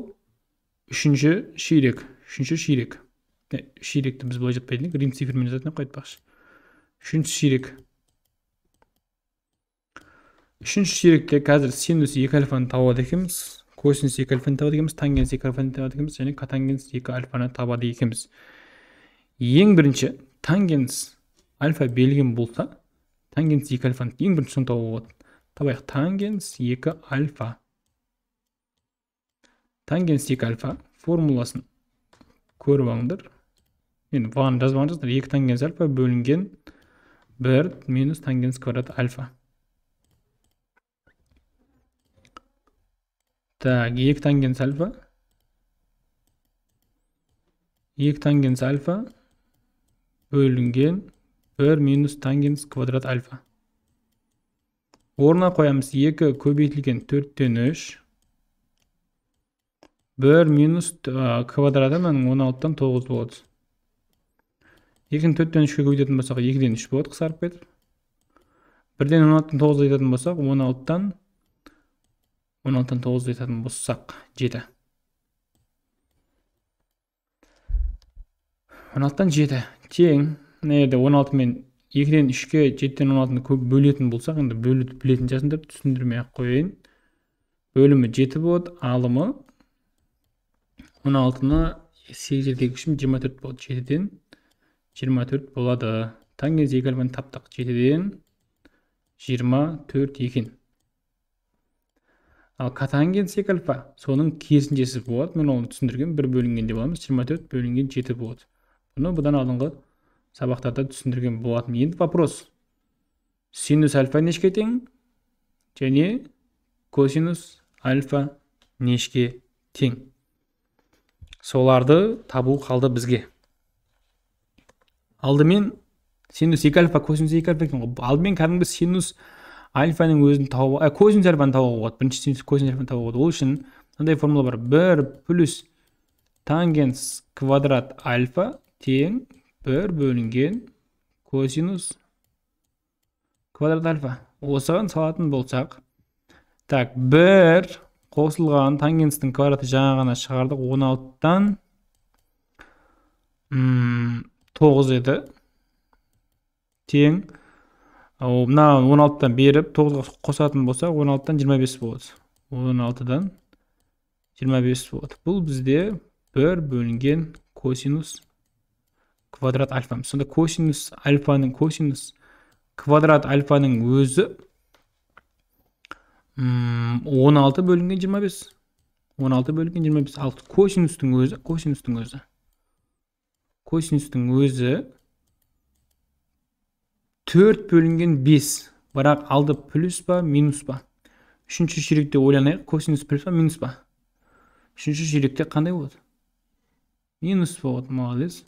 үшінші ширек үшінші ширек ширекті біз былай жатпайтын едік рим цифрмен жазатын едік қой айтпақшы үшінші ширек үшінші ширекте қазір синус екі альфаны табады екенбіз косинус екі альфаны табады екенбіз тангенс екі альфаны табады екенбіз және катангенс екі альфаны табады екенбіз ең бірінші тангенс альфа берілген болса тангенс екі альфаны ең бірінші соны табуға болады табайық тангенс екі альфа тангенс екі альфа формуласын көріп алыңдар енді бұған жазбаған жаздар екі тангенс альфа бөлінген бір минус тангенс квадрат альфа Так, 2 тангенс альфа 2 тангенс альфа бөлінген 1 минус тангенс квадрат альфа орнына қоямыз 2 көбейтілген 4-тен 3 1 минус ә, 16-тан 9 болады 2-ні 4-тен 3-ке көбейтетін болсақ 2-ден 3 болады қысарып кетіп 1-ден 16-тан 9 айтатын болсақ 16-тан он алтыдан тоғызды айтатын болсақ жеті он алтыдан жеті тең мына жерде он алты мен екіден үшке жетіден он алтыны көп бөлетін болсақ енді бөлуді білетін шығарсыңдар түсіндірмей ақ қояйын бөлімі жеті болады алымы он алтыны сегіз жердегі күшім жиырма төрт болады жетіден жиырма төрт болады таңертең екі таптық жетіден жиырма төрт екен ал катангенс екі альфа соның керісіншесі болады мен оны түсіндірген бір деп боламыз жиырма төрт бөлінген жеті болады бұны бұдан алдыңғы сабақтарда түсіндірген болатынмын енді вопрос синус альфа нешке тең және косинус альфа нешке тең соларды табу қалды бізге алдымен синус екі альфа косинус екі альфа екен ғой алдымен кәдімгі синус альфаның өзін тауып ә, косинус альфаны табуға болады бірінші косинус альфаны табуға болады ол үшін мынандай формула бар бір плюс тангенс квадрат альфа тең бір бөлінген косинус квадрат альфа осыған салатын болсақ так бір қосылған тангенстің квадраты жаңа ғана шығардық 16-тан тоғыз еді тең ал мына он алтыдан беріп тоғызға қосатын болсақ он алтыдан жиырма бес болады он алтыдан жиырма бес болады бұл бізде бір бөлінген косинус квадрат альфа сонда косинус альфаның косинус квадрат альфаның өзі он алты бөлінген жиырма бес он алты бөлінген жиырма бес ал косинустың өзі косинустың өзі косинустың өзі төрт бөлінген бес бірақ алды плюс па минус па үшінші ширекте ойланайық косинус плюс па минус па үшінші ширекте қандай болады минус болады молодец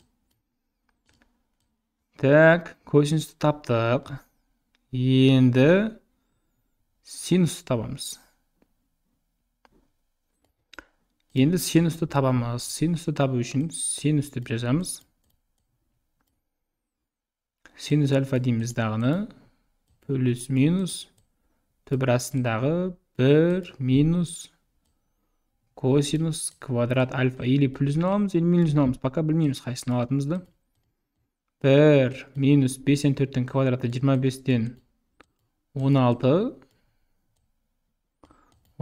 так косинусты таптық енді синусты табамыз енді синусты табамыз синусты табу үшін синус деп жазамыз синус альфа дейміз дағыны плюс минус түбір астындағы 1 минус косинус квадрат альфа или плюсін аламыз или минусын аламыз пока білмейміз қайсысын алатынымызды 1 минус 54-тің квадраты 25-тен 16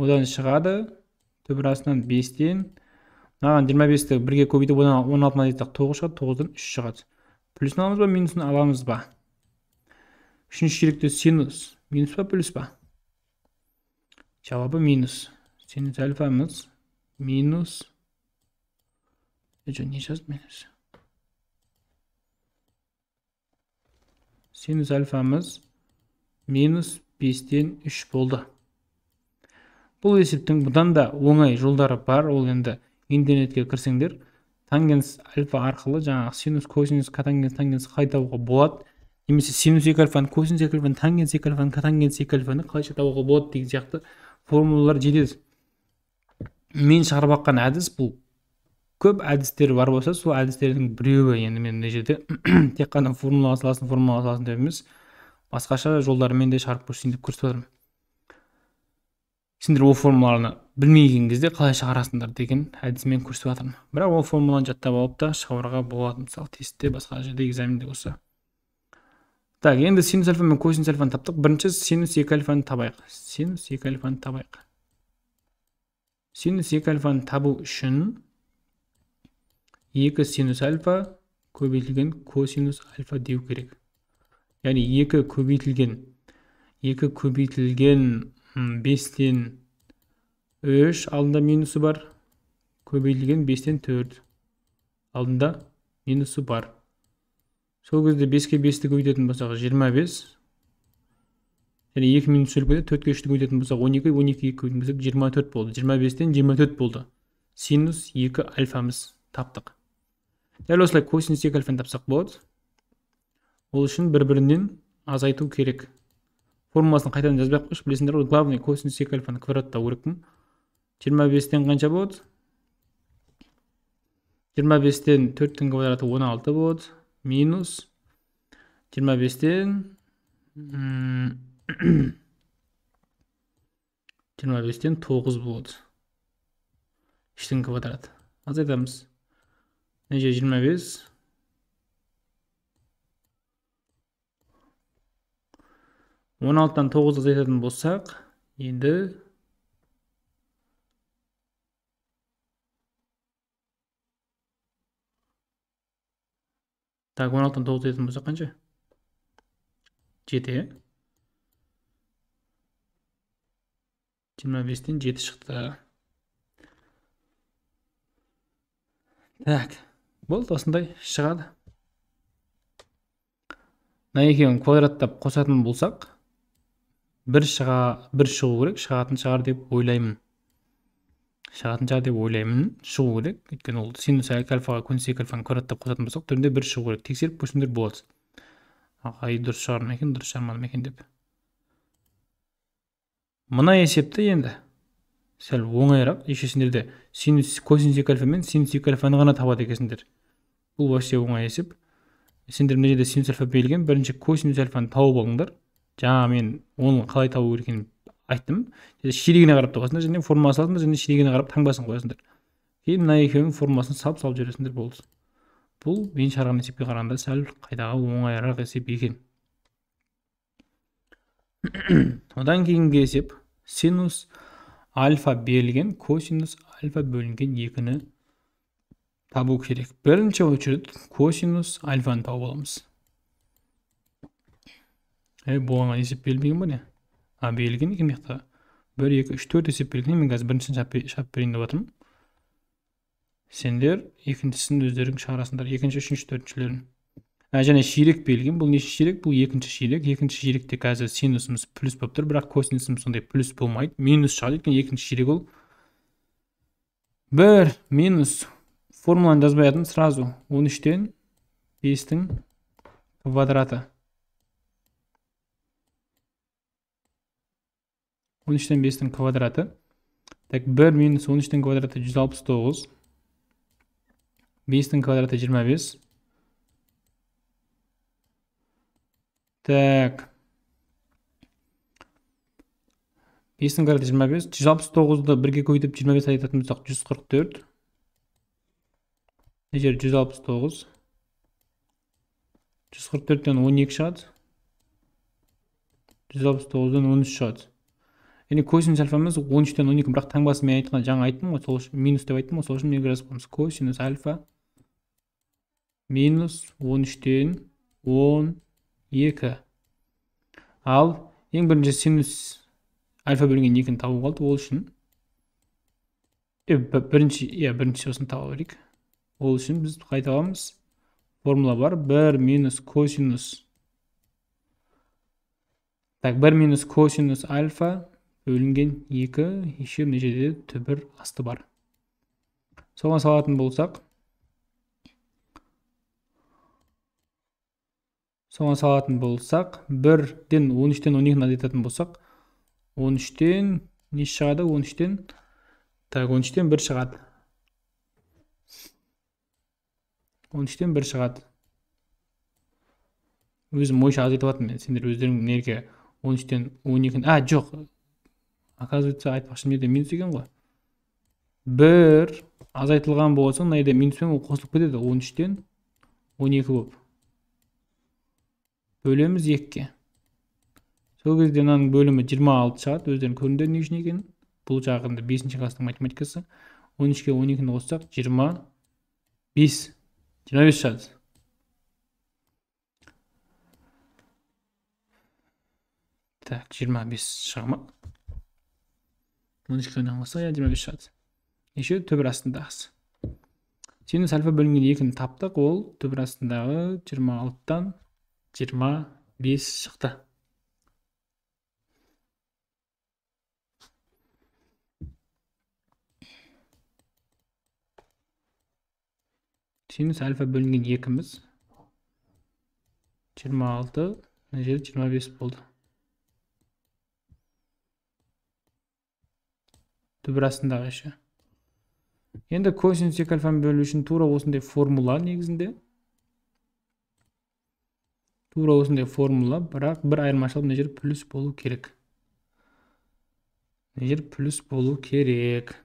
одан шығады түбір астынан 5-тен мынаған 25-ті бірге көбейтіп одан 16 алтыны әдеттік 9 шығады 9-дан 3 шығады плюсын аламыз ба минусын аламыз ба үшінші ширекте синус минус па плюс па жауабы минус синус альфамыз минус жоқ не жаздым синус альфамыз минус бестен үш болды бұл есептің бұдан да оңай жолдары бар ол енді интернетке кірсеңдер тангенс альфа арқылы жаңағы синус косинус катангенс тангенс қалай табуға болады немесе синус екі альфаны косинус екі альфаны тангенс екі альфаны катангенс екі альфаны қалайша табуға болады деген сияқты формулалар жетеді мен шығарып жатқан әдіс бұл көп әдістер бар болса сол әдістердің біреуі енді мен мына жерде [COUGHS] тек қана формула саласын формула саласын деп емес басқаша жолдармен де шығарып көрсетейін деп көрсетіп жатырмын сендер ол формуланы білмеген кезде қалай шығарасыңдар деген әдісімен көрсетіп жатырмын бірақ ол формуланы жаттап алып та шығаруға болады мысалы тестте басқа жерде экзаменде болса так енді синус альфа мен косинус альфаны таптық бірінші синус екі альфаны табайық синус екі альфаны табайық синус екі альфаны табу үшін екі синус альфа көбейтілген косинус альфа деу керек яғни екі көбейтілген екі көбейтілген 5-тен 3, алында минусы бар. Көбейтілген 5-тен 4. Алында минусы бар. Сол кезде 5-ке 5-ті көбейтетін болсақ 25. Және 2 минус сөйлеп кетсе 4-ке 3-ті көбейтетін болсақ 12, 12-ге көбейтсек 24 болды. 25-тен 24 болды. Синус 2 альфамыз таптық. Дәл осылай косинус 2 альфаны тапсақ болады. Ол үшін бір-бірінен азайту керек формуласын қайтадан жазбай ақ қойшы білесіңдер ғой главный косинус екі альфаны квадраттау керекпін жиырма бестен қанша болады жиырма бестен төрттің квадраты он алты болады минус жиырма бестен [COUGHS] жиырма бестен тоғыз болады іштің квадраты азайтамыз мына жер жиырма бес он алтыдан тоғызды азайтатын болсақ енді так он алтыдан тоғызды азайтатын болсақ қанша жеті иә жиырма бестен жеті шықты так болды осындай шығады мына екеуін квадраттап қосатын болсақ бір шыға бір шығу керек шығатын шығар деп ойлаймын шығатын шығар деп ойлаймын шығу керек өйткені ол синус альфаға косинус екі альфаны квадраттап қосатын болсақ түрінде бір шығу керек тексеріп көрсеңдер болады ағай дұрыс шығар ма екен дұрыс шығармады ма екен деп мына есепті енді сәл оңайырақ еще сендерде синус косинус екі альфа мен синус екі альфаны ғана табады екенсіңдер бұл вообще оңай есеп сендер мына жерде синус альфа берілген бірінші косинус альфаны тауып алыңдар жаңа мен оны қалай табу керек екенін айттым ширегіне қарап табасыңдар және формасын аласыңдар және ширегіне қарап таңбасын қоясыңдар кейін мына екеуінің формасын салып салып жібересіңдер болды бұл мен шығарған есепке қарағанда сәл қайдағы оңайырақ есеп екен [COUGHS] одан кейінгі есеп синус альфа берілген косинус альфа бөлінген екіні табу керек бірінші очередь косинус альфаны тауып аламыз е бұған есеп берілмеген ба не а берілген екен мына жақта бір екі үш төрт есеп берілген мен қазір біріншісін шап берейін деп жатырмын сендер екіншісін өздерің шығарасыңдар екінші үшінші төртіншілерін ә, және ширек берілген бұл неше ширек бұл екінші ширек екінші ширекте қазір синусымыз плюс болып тұр бірақ косинусымыз сондай плюс болмайды минус шығады өйткені екінші ширек ол бір минус формуланы жазбай сразу он үштен бестің квадраты 13-тен 5-тің квадраты. Так, 1 13 тен квадраты 169. 5-тің квадраты 25. Так. 5-тің квадраты 25. 169-ды бірге көйтіп 25 айтатын бұл 144. Нәжер 169. 144-тен 12 шығады. 169-тен 13 шығады және косинус альфамыз он үштен он екі бірақ таңбасы мен айтқан жаңа айттым ғой сол үшін минус деп айттым ғой сол үшін неге жазып косинус альфа минус он үштен он екі ал ең бірінші синус альфа бөлінген екіні табу қалды ол үшін бірінші иә бірінші осыны таба берейік ол үшін біз қайта аламыз формула бар бір минус косинус так бір минус косинус альфа бөлінген екі еще мына жерде түбір асты бар соған салатын болсақ соған салатын болсақ бірден он үштен он екіні азайтатын болсақ он үштен не шығады он үштен так он үштен бір шығады он үштен бір шығады өзім ойша азайтып жатырмын мен сендер өздерің жерге он үштен он екі а жоқ оказывается айтпақшы мына жерде минус екен ғой бір азайтылған болса мына жерде минуспен ол қосылып кетеді он үштен он екі болып бөлеміз екіге сол кезде мынаның бөлімі жиырма алты шығады өздерің көріңдер не үшін екенін бұл жағы енді бесінші класстың математикасы он үшке он екіні қоссақ жиырма бес жиырма бес шығады так жиырма бес шыға ма оны ішке иә жиырма бес шығады неше түбір астындағысы синус альфа бөлінген екіні таптық ол түбір астындағы жиырма алтыдан жиырма бес шықты синус альфа бөлінген екіміз жиырма алты мына жер жиырма бес болды түбір астындағы ше енді косинус екі альфаны бөлу үшін тура осындай формула негізінде тура осындай формула бірақ бір айырмашылық мына жер плюс болу керек мына жер плюс болу керек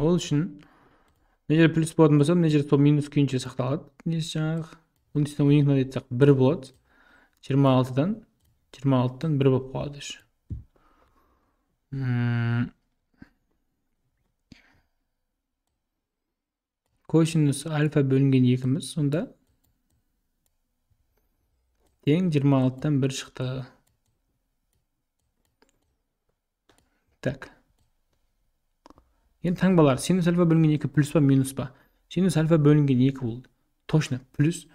ол үшін мына жерде плюс болатын болса мына жерде сол минус күйінше сақталады несі жаңағы оның үстіне он екі мынау бір болады жиырма алтыдан жиырма алтыдан бір болып қалады үш косинус альфа бөлінген екіміз сонда тең жиырма алтыдан бір шықты так енді таңбалар синус альфа бөлінген екі плюс па минус па синус альфа бөлінген екі болды точно плюс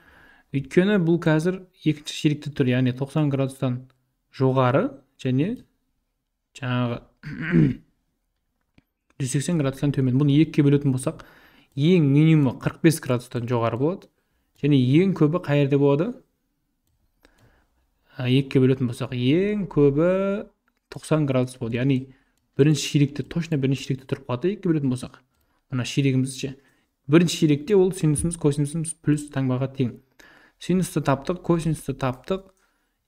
өйткені бұл қазір екінші ширекті тұр яғни 90 градустан жоғары және жаңағы 180 [COUGHS] градустан төмен бұны екіге бөлетін болсақ ең минимумы 45 градустан жоғары болады және ең көбі қай жерде болады екіге бөлетін болсақ ең көбі 90 градус болады яғни бірінші ширекте точно бірінші ширекте тұрып қалады екі білетін болсақ мына ширегіміз ше бірінші ширекте ол синусымыз косинусымыз плюс таңбаға тең синусты таптық косинусты таптық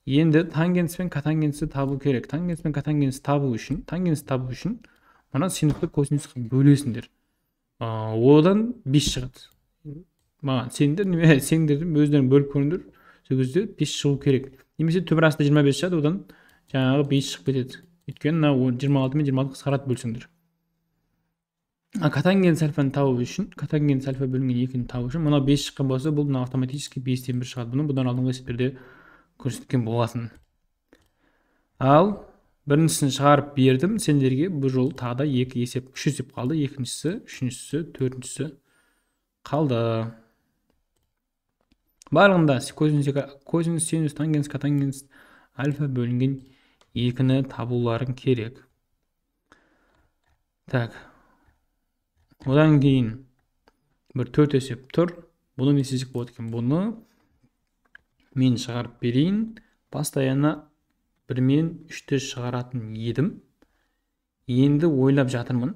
енді тангенс пен катангенсті табу керек тангенс пен катангенсті табу үшін тангенс табу үшін мына синусты косинусқа бөлесіңдер одан бес шығады маған сендер неме [LAUGHS] сендер өздерің бөліп көріңдер сол кезде бес шығу керек немесе түбір асты жиырма бес шығады одан жаңағы бес шығып кетеді өйткені мынау жиырма алты мен жиырма алты қысқарады бөлсеңдер а катангенс альфаны табу үшін катангенс альфа бөлінген екіні табу үшін мынау бес шыққан болса бұл мына автоматически бестен бір шығады бұны бұдан алдыңғы есептерде көрсеткен болатын ал біріншісін шығарып бердім сендерге бұл жолы тағы да екі есеп үш есеп қалды екіншісі үшіншісі төртіншісі қалды барлығында косинус косинус синус тангенс катангенс альфа бөлінген екіні табуларың керек так одан кейін бір төрт есеп тұр бұны не істесек болады екен бұны мен шығарып берейін постоянно бірмен үшті шығаратын едім енді ойлап жатырмын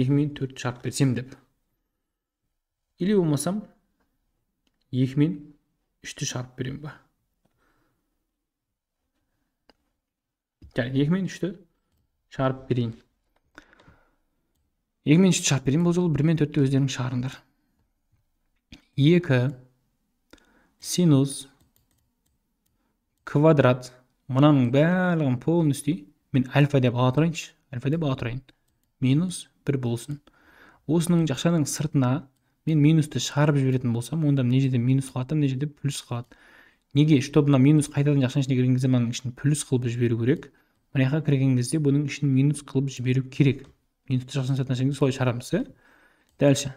екі мен төртті шығарып берсем деп или болмасам екі мен үшті шығарып беремін ба екі мен үшті шығарып берейін екі мен үшті шығарып берейін бұл жолы бір мен төртті өздерің шығарыңдар екі синус квадрат мынаның барлығын полностью мен альфа деп ала тұрайыншы альфа деп ала тұрайын минус бір болсын осының жақшаның сыртына мен минусты шығарып жіберетін болсам онда мына жерде минус қалады мына жерде плюс қалады неге чтобы мына минус қайтадан жақшаның ішіне кірген кезде мынаның ішін плюс қылып жіберу керек мына жаққа кірген кезде бұның ішін минус қылып жіберу керек минус жақсы нәрсеңді солай шығарамыз иә дальше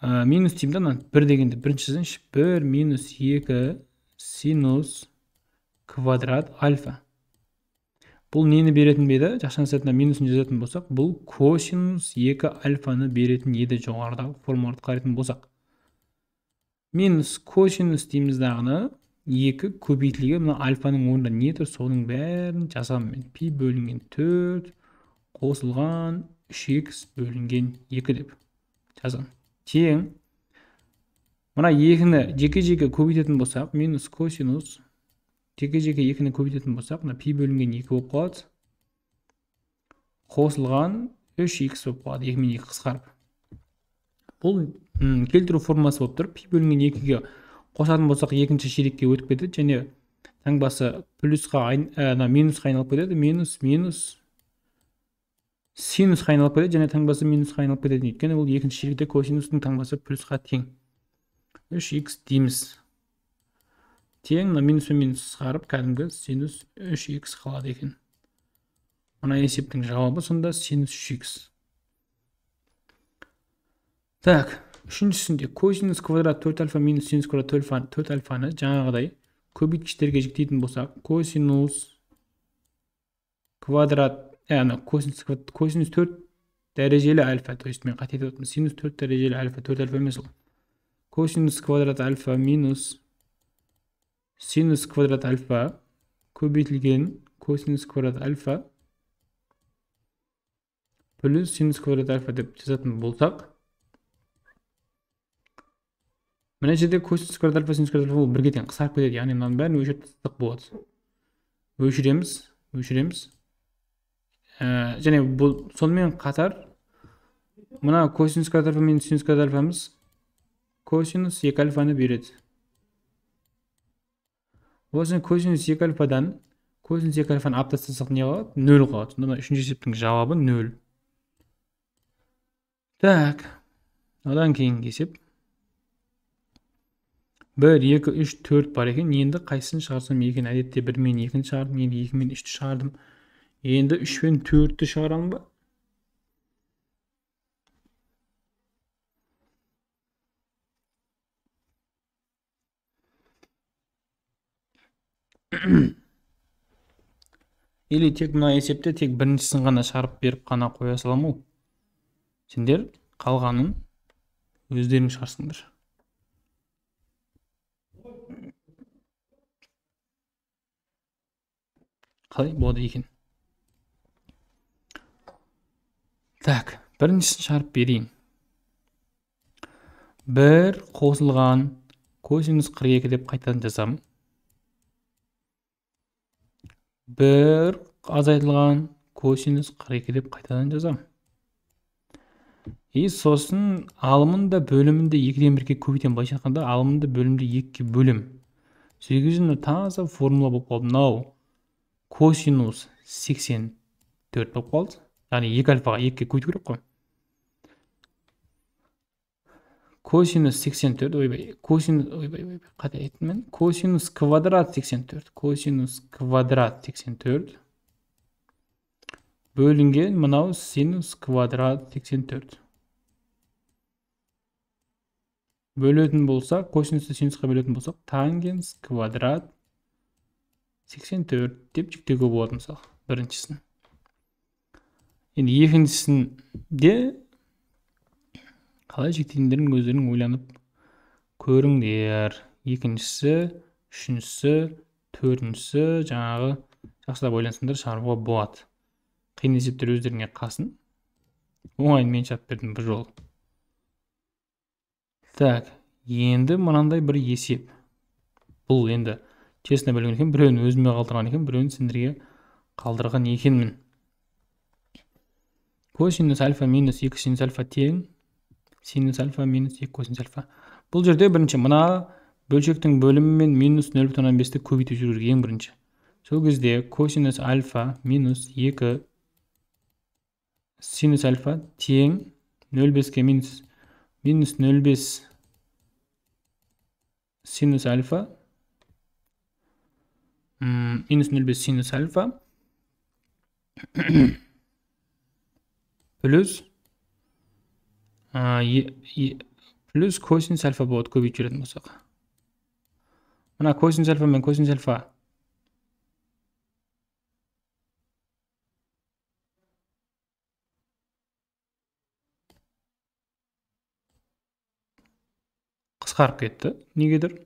ә, минус деймін да мына бір дегенді. бірінші жазайыншы бір минус екі синус квадрат альфа бұл нені беретін бе еді жақшан сыртына минусын жазатын болсақ бұл косинус екі альфаны беретін еді жоғарыдағы формуларды қарайтын болсақ минус косинус дейміз дағыны екі көбейтілген мына альфаның орнында не тұр соның бәрін жазамын мен пи бөлінген төрт қосылған үш х бөлінген екі деп жазамын тең мына екіні жеке жеке көбейтетін болсақ минус косинус жеке жеке екіні көбейтетін болсақ мына пи бөлінген екі болып қалады қосылған үш х болып қалады екі екі қысқарып бұл келтіру формасы болып тұр пи бөлінген екіге қосатын болсақ екінші ширекке өтіп кетеді және таңбасы плюсқа ана ә, минусқа айналып кетеді минус минус синусқа айналып кетеді және таңбасы минусқа айналып кетеді өйткені ол екінші ширекте косинустың таңбасы плюсқа тең үш х дейміз тең мына минус пен минус шығарып кәдімгі синус 3х қалады екен мына есептің жауабы сонда синус 3х так үшіншісінде косинус квадрат төрт альфа минус синус квадрат төрт альфа төрт альфаны жаңағыдай көбейткіштерге жіктейтін болсақ косинус квадрат яғни косинус косинус төрт дәрежелі альфа то есть мен қате айтып отырмын синус төрт дәрежелі альфа төрт альфа емес ғой косинус квадрат альфа минус синус квадрат альфа көбейтілген косинус квадрат альфа плюс синус квадрат альфа деп жазатын болсақ мына жерде косинус квадрат альфа синус квадрат альфа ол бірге тең қысқарып кетеді яғни мынаның бәрін өшіріп тастасақ болады өшіреміз өшіреміз ә, және бұл сонымен қатар мына косинус квадрат альфа мен синус квадрат альфамыз косинус екі альфаны береді осыны косинус екі альфадан косинус екі альфаны алып тастасақ не қалады нөл қалады сонда мына үшінші есептің жауабы нөл так одан кейінгі есеп бір екі үш төрт бар екен енді қайсысын шығарсам екен әдетте бір мен екіні шығардым енді екі мен үшті шығардым енді үш пен төртті шығарамын ба [COUGHS] или тек мына есепте тек біріншісін ғана шығарып беріп қана қоя саламын ау сендер қалғанын өздерің шығарсыңдар қалай болады екен так біріншісін шығарып берейін бір қосылған косинус қырық екі деп қайтадан жазамын бір азайтылған косинус қырық екі деп қайтадан жазамын и сосын алымында бөлімінде екіден бірге көбейтемін былайша айтқанда алымында бөлімді екіге бөлемін сол кезде таза формула болып қалды мынау косинус 84 төрт болып қалды яғни екі альфаға екіге көбейту керек қой косинус сексен төрт ойбай косинус ойбай ойбай қате айттым мен косинус квадрат сексен төрт косинус квадрат сексен төрт бөлінген мынау синус квадрат сексен төрт бөлетін болсақ косинусты синусқа бөлетін болсақ тангенс квадрат 84 деп жүктеуге болады мысалы біріншісін енді екіншісінде қалай жіктейтіндерін өздерің ойланып көріңдер екіншісі үшіншісі төртіншісі жаңағы жақсылап ойлансаңдар шығаруға болады қиын есептер өздеріңе қасын оңай мен шап бердім бір жол. так енді мынандай бір есеп бұл енді честно білген екенмін біреуін өзіме қалдырған екен біреуін сендерге қалдырған екенмін косинус альфа минус екі синус альфа тең синус альфа минус екі косинус альфа бұл жерде бірінші мына бөлшектің бөлімімен минус нөл бүтін оннан бесті көбейтіп жіберу керек ең бірінші сол кезде косинус альфа минус екі синус альфа тең нөл беске минус минус нөл бес синус альфа минус нөл бес синус альфа плюс плюс косинус альфа болады көбейтіп жіберетін болсақ мына косинус альфа мен косинус альфа қысқарып кетті негедір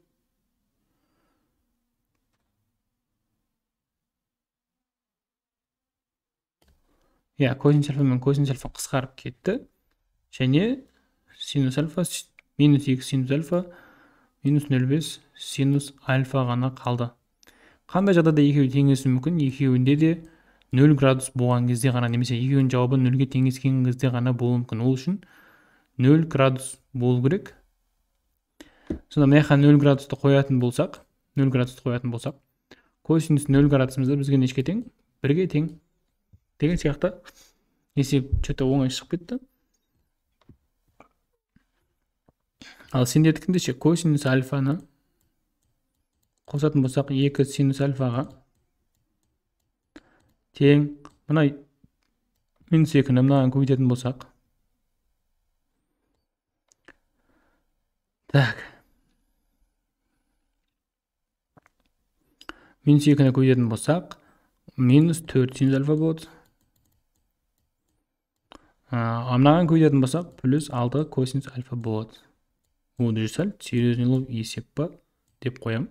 иә косинус альфа мен косинус альфа қысқарып кетті және синус альфа минус екі синус альфа минус нөл бес синус альфа ғана қалды қандай жағдайда екеуі теңесуі мүмкін екеуінде де нөл градус болған кезде ғана немесе екеуінің жауабы нөлге теңескен кезде ғана болуы мүмкін ол үшін нөл градус болу керек сонда мына жаққа нөл градусты қоятын болсақ нөл градусты қоятын болсақ косинус нөл градусымызда бізге нешке тең бірге тең деген сияқты есеп че то оңай шығып кетті ал сендердікінде ше косинус альфаны қосатын болсақ екі синус альфаға тең мына минус екіні мынаған көбейтетін болсақ так минус екіні көбейтетін болсақ минус төрт синус альфа болады ал мынаған көтеретін болсақ плюс алты косинус альфа болады оны сәл серьезный есеп па деп қоямын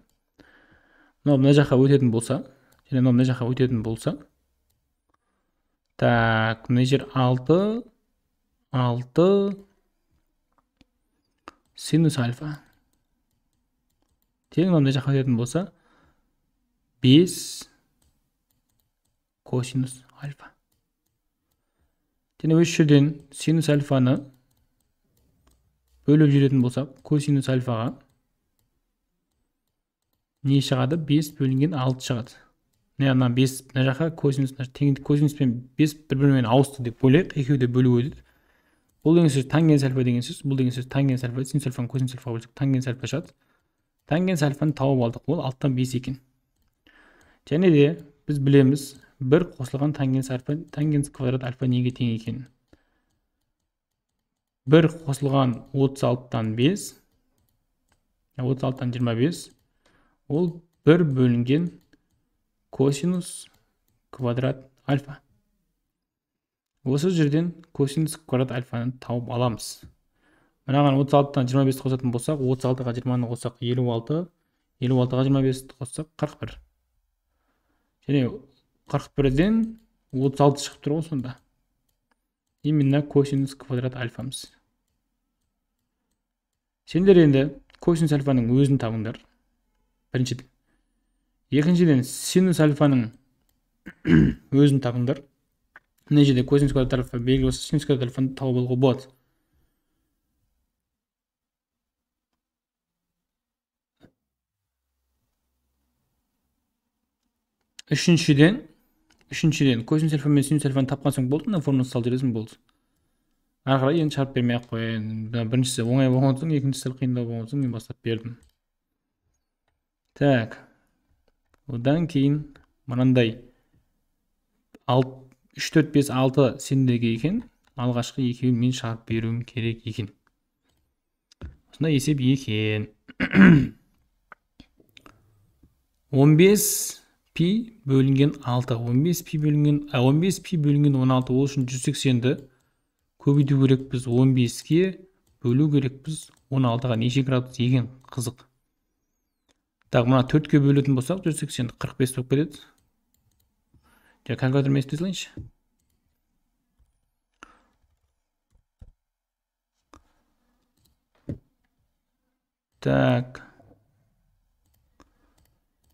мынау мына жаққа өтетін болса және мынау мына жаққа өтетін болса так мына жер алты алты синус альфа тең мына жаққа өтетін болса бес косинус альфа және осы жерден синус альфаны бөліп жүретін болсақ косинус альфаға не шығады 5 бөлінген 6 шығады Не ана 5 мына жаққа косинус теңдік косинус пен бес бір бірімен ауысты деп ойлайық екеуі де бөліп өтеді бұл деген сөз тангенс альфа деген сөз бұл деген сөз тангенс альфа синус альфа, косинус альфа бөлсек тангенс альфа шығады тангенс альфаны тауып алдық ол 6-тан 5 екен және де біз білеміз бір қосылған тангенс альфа тангенс квадрат альфа неге тең екен бір қосылған 36-тан 5 36-тан 25 ол бір бөлінген косинус квадрат альфа осы жерден косинус квадрат альфаны тауып аламыз мынаған 36-тан 25 қосатын болсақ 36-ға 20-ны қоссақ 56 56-ға 25-ті қоссақ 41 және қырық бірден отыз алты шығып тұр ғой сонда именно косинус квадрат альфамыз сендер енді косинус альфаның өзін табыңдар біріншіден екіншіден синус альфаның [COUGHS] өзін табыңдар мына жерде косинус квадрат альфа белгілі болса синус квадрат альфаны тауып алуға болады үшіншіден үшіншіден косинус альфа мен синус альфаны тапқан соң болды мына формуланы салып жібересің болды ары қарай енді шығарып бермей ақ қояйын біріншісі оңай болған соң екіншісі қиындау болған соң мен бастап бердім так одан кейін мынандай үш төрт бес алты сендерге екен алғашқы екеуін мен шығарып беруім керек екен осындай есеп екен 15 пи бөлінген 6 15 пи бөлінген 15 пи бөлінген 16 ол үшін 180-ді көбейту керек біз 15-ке бөлу керек біз 16-ға неше градус деген қызық так мына 4-ке бөлетін болсақ 180 ді 45 болып кетеді жа калькулятормен есептей салайыншы так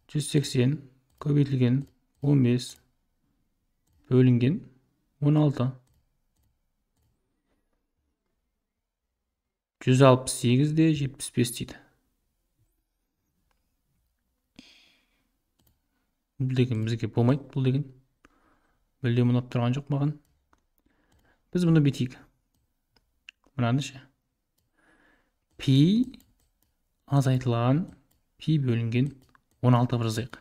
180 көбейтілген 15 бөлінген 16 168 де 75 дейді бұл деген бізге болмайды бұл деген мүлдем ұнап тұрған жоқ маған біз бұны бүйтейік мынаны ше пи азайтылған пи бөлінген 16 алты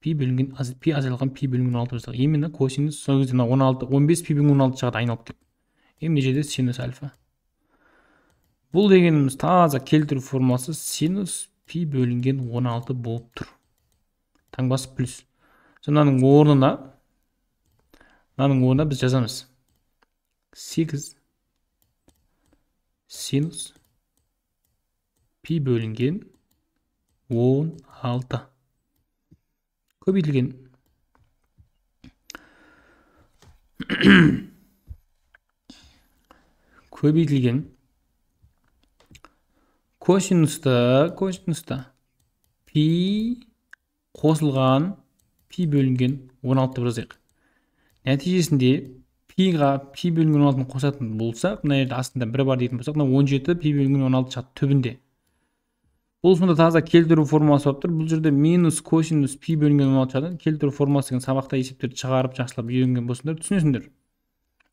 пи бөлінген пи азайылған пи бөлінген он алты жасақ именно косинус сол кезде мына он алты он бес пи бөлінген он алты шығады айналып келіп и мына жерде синус альфа бұл дегеніміз таза келтіру формуласы синус пи бөлінген он алты болып тұр таңбасы плюс сонаның орнына мынаның орнына біз жазамыз сегіз синус пи бөлінген он алты көбейтілген [COUGHS] көбейтілген косинусты косинуста пи қосылған пи бөлінген 16 деп жазайық нәтижесінде пиға пи бөлінген 16 алтыны қосатын болсақ мына жерде астында бір бар дейтін болсақ мына 17 пи бөлінген 16 түбінде сонда таза келтіру формуласы болып тұр бұл жерде минус косинус пи бөлінген он алты шығады келтіру формуласы деген сабақта есептерді шығарып жақсылап үйренген болсаңдар түсінесіңдер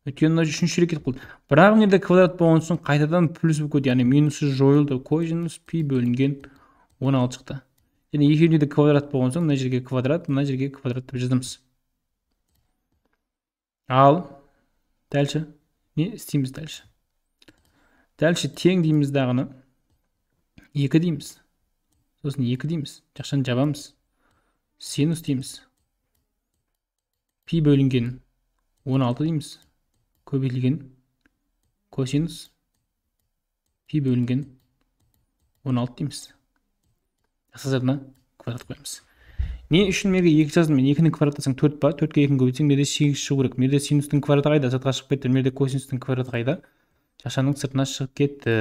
өйткені мына үшінші рет кетіп қалды бірақ мына жерде квадрат болған соң қайтадан плюс болып кетті яғни минусы жойылды косинус пи бөлінген он алты шықты және екеуінде де квадрат болған соң мына жерге квадрат мына жерге квадрат деп жазамыз ал дальше не істейміз дальше дальше тең дейміз дағыны екі дейміз сосын екі дейміз жақшаны жабамыз синус дейміз пи бөлінген 16 дейміз көбейтілген косинус пи бөлінген 16 дейміз жасазарына квадрат қоямыз не үшін мен екі жаздым мен екіні квадраттасаң төрт па төртке екіні көбейтсең мерде сегіз шығу керек мерде синустың квадраты қайда сыртқа шығып кетті мерде косинустың квадраты қайда жақшаның сыртына шығып кетті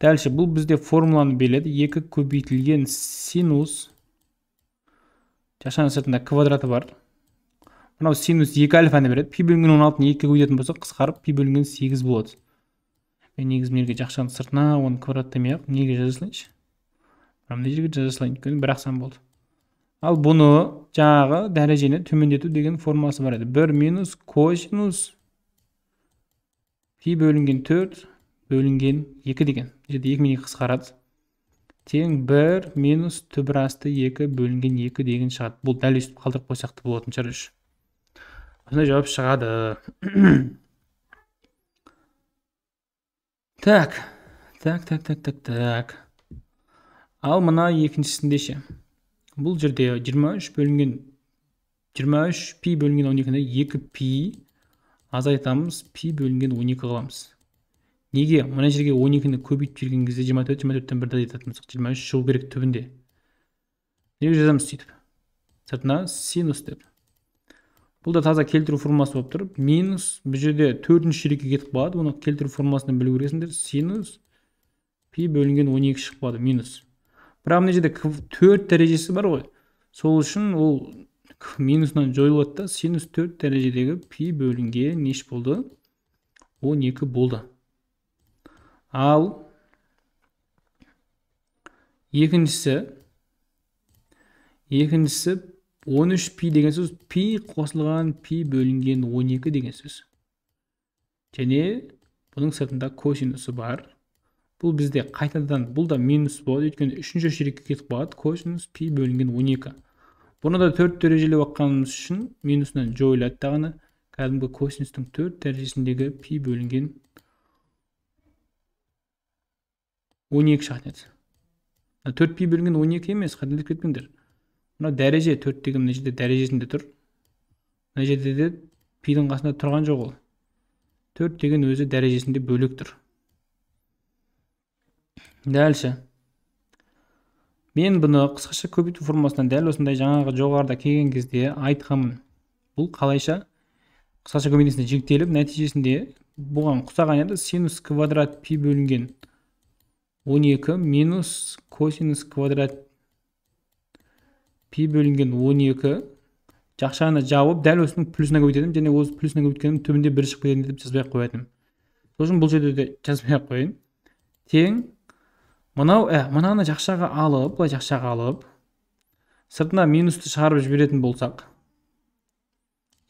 дальше бұл бізде формуланы береді екі көбейтілген синус шашаның сыртында квадраты бар мынау синус екі альфаны береді пи бөлінген он алтыны екіге көбейтетін болсақ қысқарып пи бөлінген сегіз болады мен негізі мына жерге жақшаның сыртына оны квадрат демей ақ неге жаза салайыншы мына жерге жаза салайын өйткені бір ақ сан болды ал бұны жаңағы дәрежені төмендету деген формуласы бар еді бір минус косинус пи бөлінген төрт бөлінген 2 деген жерде 2 мен 2 қысқарады тең 1 минус түбір асты 2 бөлінген 2 деген шығады бұл дәл өйстіп қалдырып қойсақ та болатын шығар үш осындай жауап шығады [COUGHS] так так так так так так ал мына екіншісінде ше бұл жерде 23 бөлінген 23 пи бөлінген 12-ні 2 пи азайтамыз пи бөлінген 12 қыламыз неге мына жерге он екіні көбейтіп жіберген кезде жиырма төрт жиырма төрттен бірді айтатын болсақ жиырма үш шығу керек түбінде деп жазамыз сөйтіп сыртына синус деп бұл да таза келтіру формасы болып тұр минус бұл жерде төртінші ширекке кетіп қалады оны келтіру формасынан білу керексіңдер синус пи бөлінген 12 шығып қалады минус бірақ мына жерде төрт дәрежесі бар ғой сол үшін ол минусынан жойылады да синус төрт дәрежедегі пи бөлінген неш болды 12 болды ал екіншісі екіншісі 13 пи деген сөз пи қосылған пи бөлінген 12 деген сөз және бұның сыртында косинусы бар бұл бізде қайтадан бұл да минус болады өйткені үшінші ширекке кетіп қалады косинус пи бөлінген 12 бұны да төрт дәрежелеп баққанымыз үшін минусынан жойылады дағыны кәдімгі косинустың төрт дәрежесіндегі пи бөлінген он екі шығатын еді төрт пи бөлінген он екі емес қателесіп кетпеңдер мына дәреже төрт деген мына жерде дәрежесінде тұр мына жерде де пидің қасында тұрған жоқ ол төрт деген өзі дәрежесінде бөлек тұр дальше мен бұны қысқаша көбейту формасынан дәл осындай жаңағы жоғарыда келген кезде айтқанмын бұл қалайша қысқаша көбейтесіне жіктеліп нәтижесінде бұған ұқсаған еді синус квадрат пи бөлінген 12 минус косинус квадрат пи бөлінген 12 жақшаны жауып дәл осының плюсына көбейтетінім және осы плюсына көбейткенім түбінде бір шығып кетеді деп жазбай ақ қоятынмын сол үшін бұл жерде де жазбай ақ қояйын тең мынау ә мынаны жақшаға алып былай жақшаға алып сыртына минусты шығарып жіберетін болсақ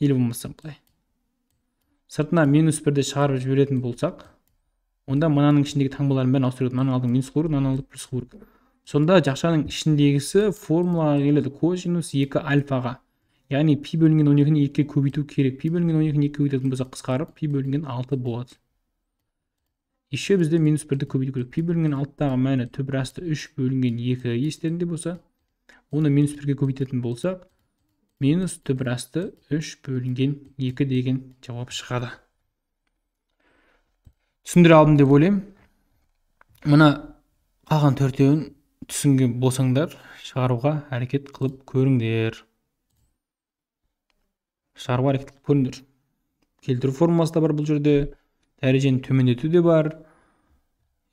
или болмаса былай сыртына минус бірді шығарып жіберетін болсақ онда мынаның ішіндегі таңбалардың бәрін ауыстырып мынаны алдың минус қылу керек мынаны алдың плюс қылу керек сонда жақшаның ішіндегісі формулаға келеді косинус екі альфаға яғни пи бөлінген он екіні екіге көбейту керек пи бөлінген он екіні екіге көбейтетін болсақ қысқарып пи бөлінген алты болады еще бізде минус бірді көбейту керек пи бөлінген алтыдағы мәні түп расты үш бөлінген екі естерінде болса оны минус бірге көбейтетін болсақ минус түп расты үш бөлінген екі деген жауап шығады түсіндіре алдым деп ойлаймын мына қалған төртеуін түсінген болсаңдар шығаруға әрекет қылып көріңдер шығаруға әрекет қылып көріңдер келтіру формуласы да бар бұл жерде дәрежені төмендету де бар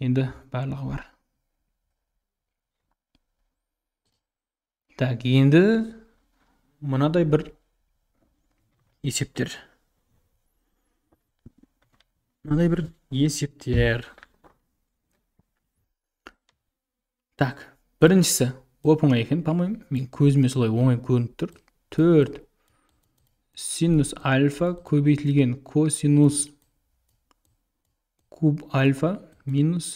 енді барлығы бар так енді мынадай бір есептер мынадай бір есептер так біріншісі оп оңай екен по моему мен көзіме солай оңай көрініп тұр төрт синус альфа көбейтілген косинус куб альфа минус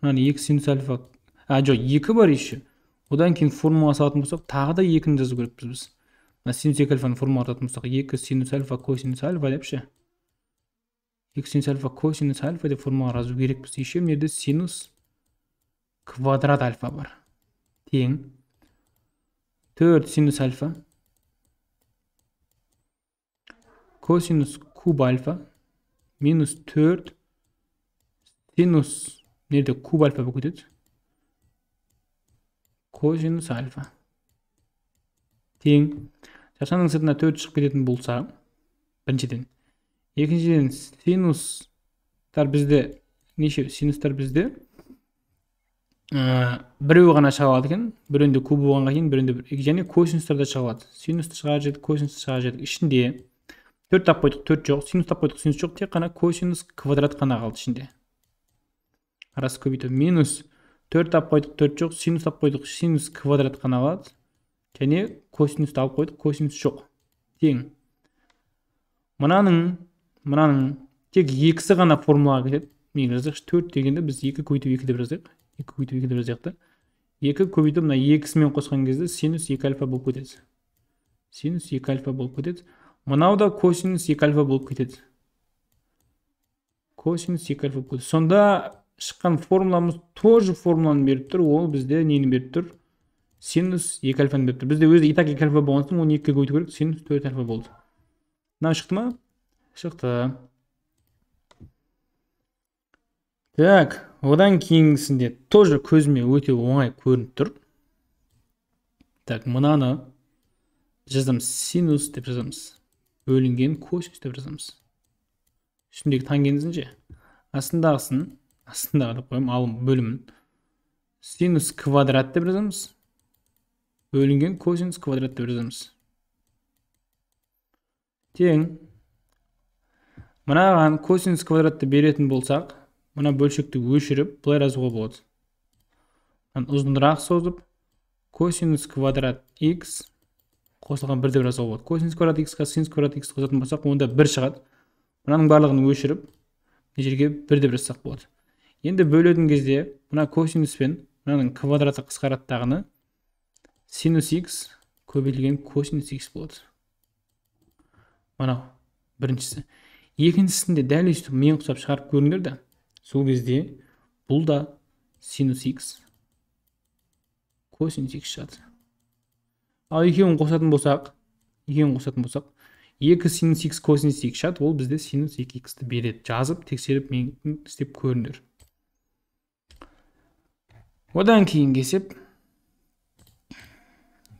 мынаны екі синус альфа а жоқ екі бар еще одан кейін формула салатын болсақ тағы да екіні жазу керекпіз біз мына синус екі альфаны формула алатын болсақ екі синус альфа косинус альфа деп ше x-синус альфа косинус альфа деп формула жазу керекпіз еще мына жерде синус квадрат альфа бар тең төрт синус альфа косинус куб альфа минус төрт синус мына жерде куб альфа болып кетеді косинус альфа тең шаршаның сыртына төрт шығып кететін болса біріншіден екіншіден синустар бізде неше синустар бізде ә, біреуі ғана шыға алады екен біреуінде куб болғанға кейін біреуінде бір және косинустар да шыға алады синусты шығарып жібердік косинусты шығарып жібердік ішінде төрт тап қойдық төрт жоқ синус тап қойдық синус жоқ тек қана косинус квадрат қана қалды ішінде раз көбейту минус төрт тап қойдық төрт жоқ синус тап қойдық синус квадрат қана қалады және косинусты алып қойдық косинус жоқ тең мынаның мынаның тек екісі ғана формулаға кетеді мен жазайықшы төрт дегенде біз екі көбейту екі деп жазайық екі көбейту екі деп жазайық та екі көбейту мына екісімен қосқан кезде синус екі альфа болып кетеді синус екі альфа болып кетеді мынау да косинус екі альфа болып кетеді косинус екі альфа болып кетеді сонда шыққан формуламыз тоже формуланы беріп тұр ол бізде нені беріп тұр синус екі альфаны беріп тұр бізде өзі и так екі альфа болған соң оны екіге көбейту керек синус төрт альфа болды мынау шықты ма шықты так одан кейінгісінде тоже көзіме өте оңай көрініп тұр так мынаны жазамыз синус деп жазамыз бөлінген косинус деп жазамыз үстіндегі тангенсін ше астындағысын астындағы деп қоямын алым бөлімін синус квадрат деп жазамыз бөлінген косинус квадрат деп жазамыз тең мынаған косинус квадратты беретін болсақ мына бөлшекті өшіріп былай жазуға болады ұзынырақ созып косинус квадрат x қосылған бір деп жазуға болады косинус квадрат x-қа синус квадрат x қосатын болсақ онда бір шығады мынаның барлығын өшіріп мына жерге бір деп жазсақ болады енді бөлетін кезде мына косинус пен мынаның квадраты дағыны синус x көбейтілген косинус x болады мынау біріншісі екіншісінде дәл өйстіп мен құсап шығарып көріңдер да сол кезде бұл да синус х косинус х шығады ал екеуін қосатын болсақ екеуін қосатын болсақ екі синус х косинус х шығады ол бізде синус екі иксті береді жазып тексеріп мен істеп көріңдер одан кейін есеп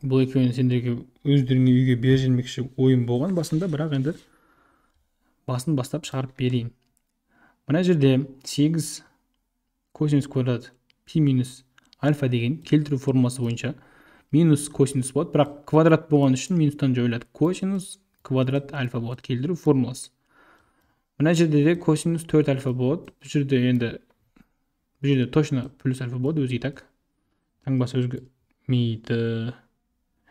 бұл екеуін сендерге өздеріңе үйге беріп жібермекші ойым болған басында бірақ енді басын бастап шығарып берейін мына жерде 8 косинус квадрат пи минус альфа деген келтіру формуласы бойынша минус косинус болады бірақ квадрат болған үшін минустан жойылады косинус квадрат альфа болады келтіру формуласы мына жерде де косинус 4 альфа болады бұл жерде енді бұл жерде точно плюс альфа болады өзі и так таңбасы өзгермейді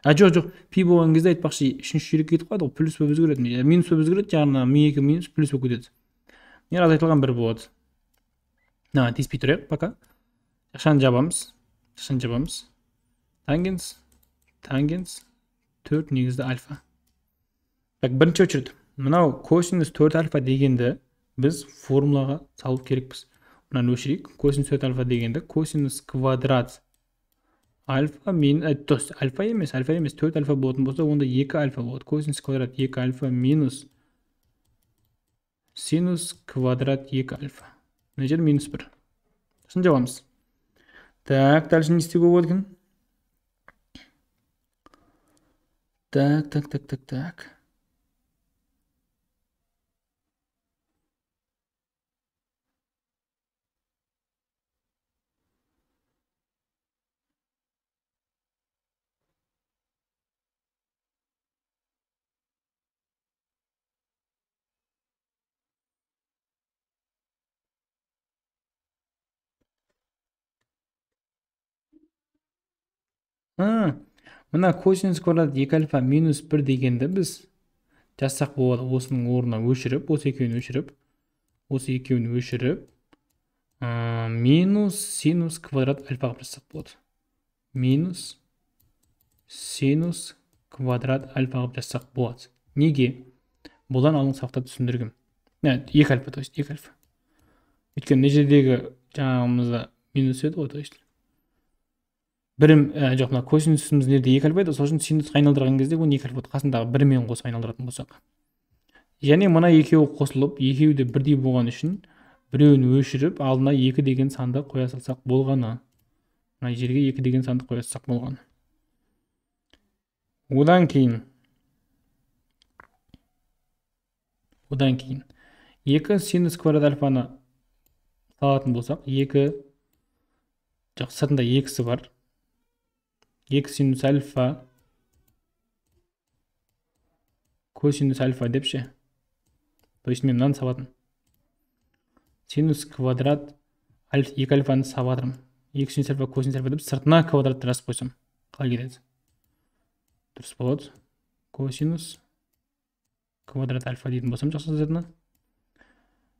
а жоқ жоқ пи болған кезде айтпақшы үшінші жүйрік кетіп қалады ғой плюс болып өзгереді минус болып өзгереді жаңағы ми екі минус плюс болып кетеді не азайтылған бір болады мынаған тиіспей тұрайық иә, пока ақшаны жабамыз ақшаны жабамыз тангенс тангенс төрт негізді альфа так бірінші очередь мынау косинус төрт альфа дегенді біз формулаға салу керекпіз мынаны өшірейік косинус төрт альфа дегенді косинус квадрат альфа мин э, то есть альфа емес альфа емес төрт альфа болатын болса онда екі альфа болады косинус квадрат екі альфа минус синус квадрат екі альфа мына жер минус бір сосын жабамыз так дальше не істеуге болады екен так так так так так мына косинус квадрат екі альфа минус бір дегенді біз жазсақ болады осының орнына өшіріп осы екеуін өшіріп осы екеуін өшіріп ә, минус синус квадрат альфа қылып жазсақ болады минус синус квадрат альфа қылып жазсақ болады неге бұдан алдыңғы сабақта түсіндіргім екі альфа то есть екі альфа өйткені мына жердегі жаңағымызда минус еді ғой то есть бірім ә, жоқ мына косинусіміз екі альфа еді сол үшін синус айналдырған кезде оны екі альфа қасындағы бірімен қосып айналдыратын болсақ және мына екеуі қосылып екеуі де бірдей болған үшін біреуін өшіріп алдына екі деген санды қоя салсақ болғаны мына жерге екі деген санды қоя салсақ болғаны одан кейін одан кейін екі синус квадрат альфаны салатын болсақ екі жоқ сыртында екісі бар x-синус альфа косинус альфа деп ше то есть мен мынаны сабадым синус квадрат альф, екі альфаны сабап жатырмын екі синус альфа косинус альфа деп сыртына квадратты жазып қойсам қалай кетеді дұрыс болады косинус квадрат альфа дейтін болсам жақсы сыртына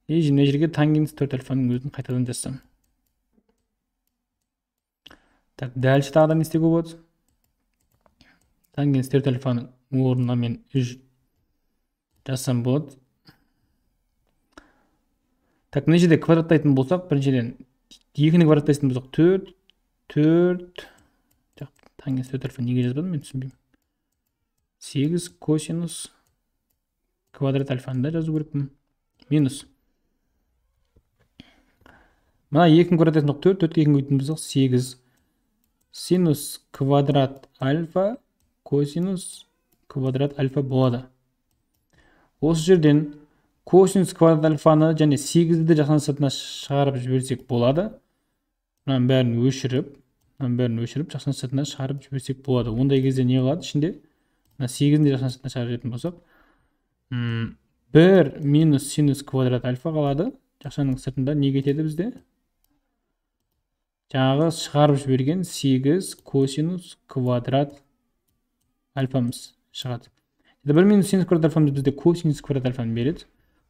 и мына жерге тангенс төрт альфаның өзін қайтадан жазсам так дальше тағы да не істеуге болады төрт альфаның орнына мен үш жазсам болады так мына жерде квадраттайтын болсақ біріншіден екіні квадраттайтын болсақ төрт төрт тангенс төрт альфа неге жазбадым мен түсінбеймін сегіз косинус квадрат альфаны да жазу керекпін минус мына екіні квадраттайтын болсақ төрт төртке екіні көбейтін болсақ сегіз синус квадрат альфа косинус квадрат альфа болады осы жерден косинус квадрат альфаны және сегізді де сыртына шығарып жіберсек болады мынаның бәрін өшіріп мынаның бәрін өшіріп жақсанды сыртына шығарып жіберсек болады ондай кезде не қалады ішінде мына сегізін де сыртына шығарып жіберетін болсақ бір минус синус квадрат альфа қалады жақшаның сыртында не кетеді бізде жаңағы шығарып жіберген 8 косинус квадрат альфамыз шығады енді бір минус синус квадрат альфамыз бізде косинус квадрат альфаны береді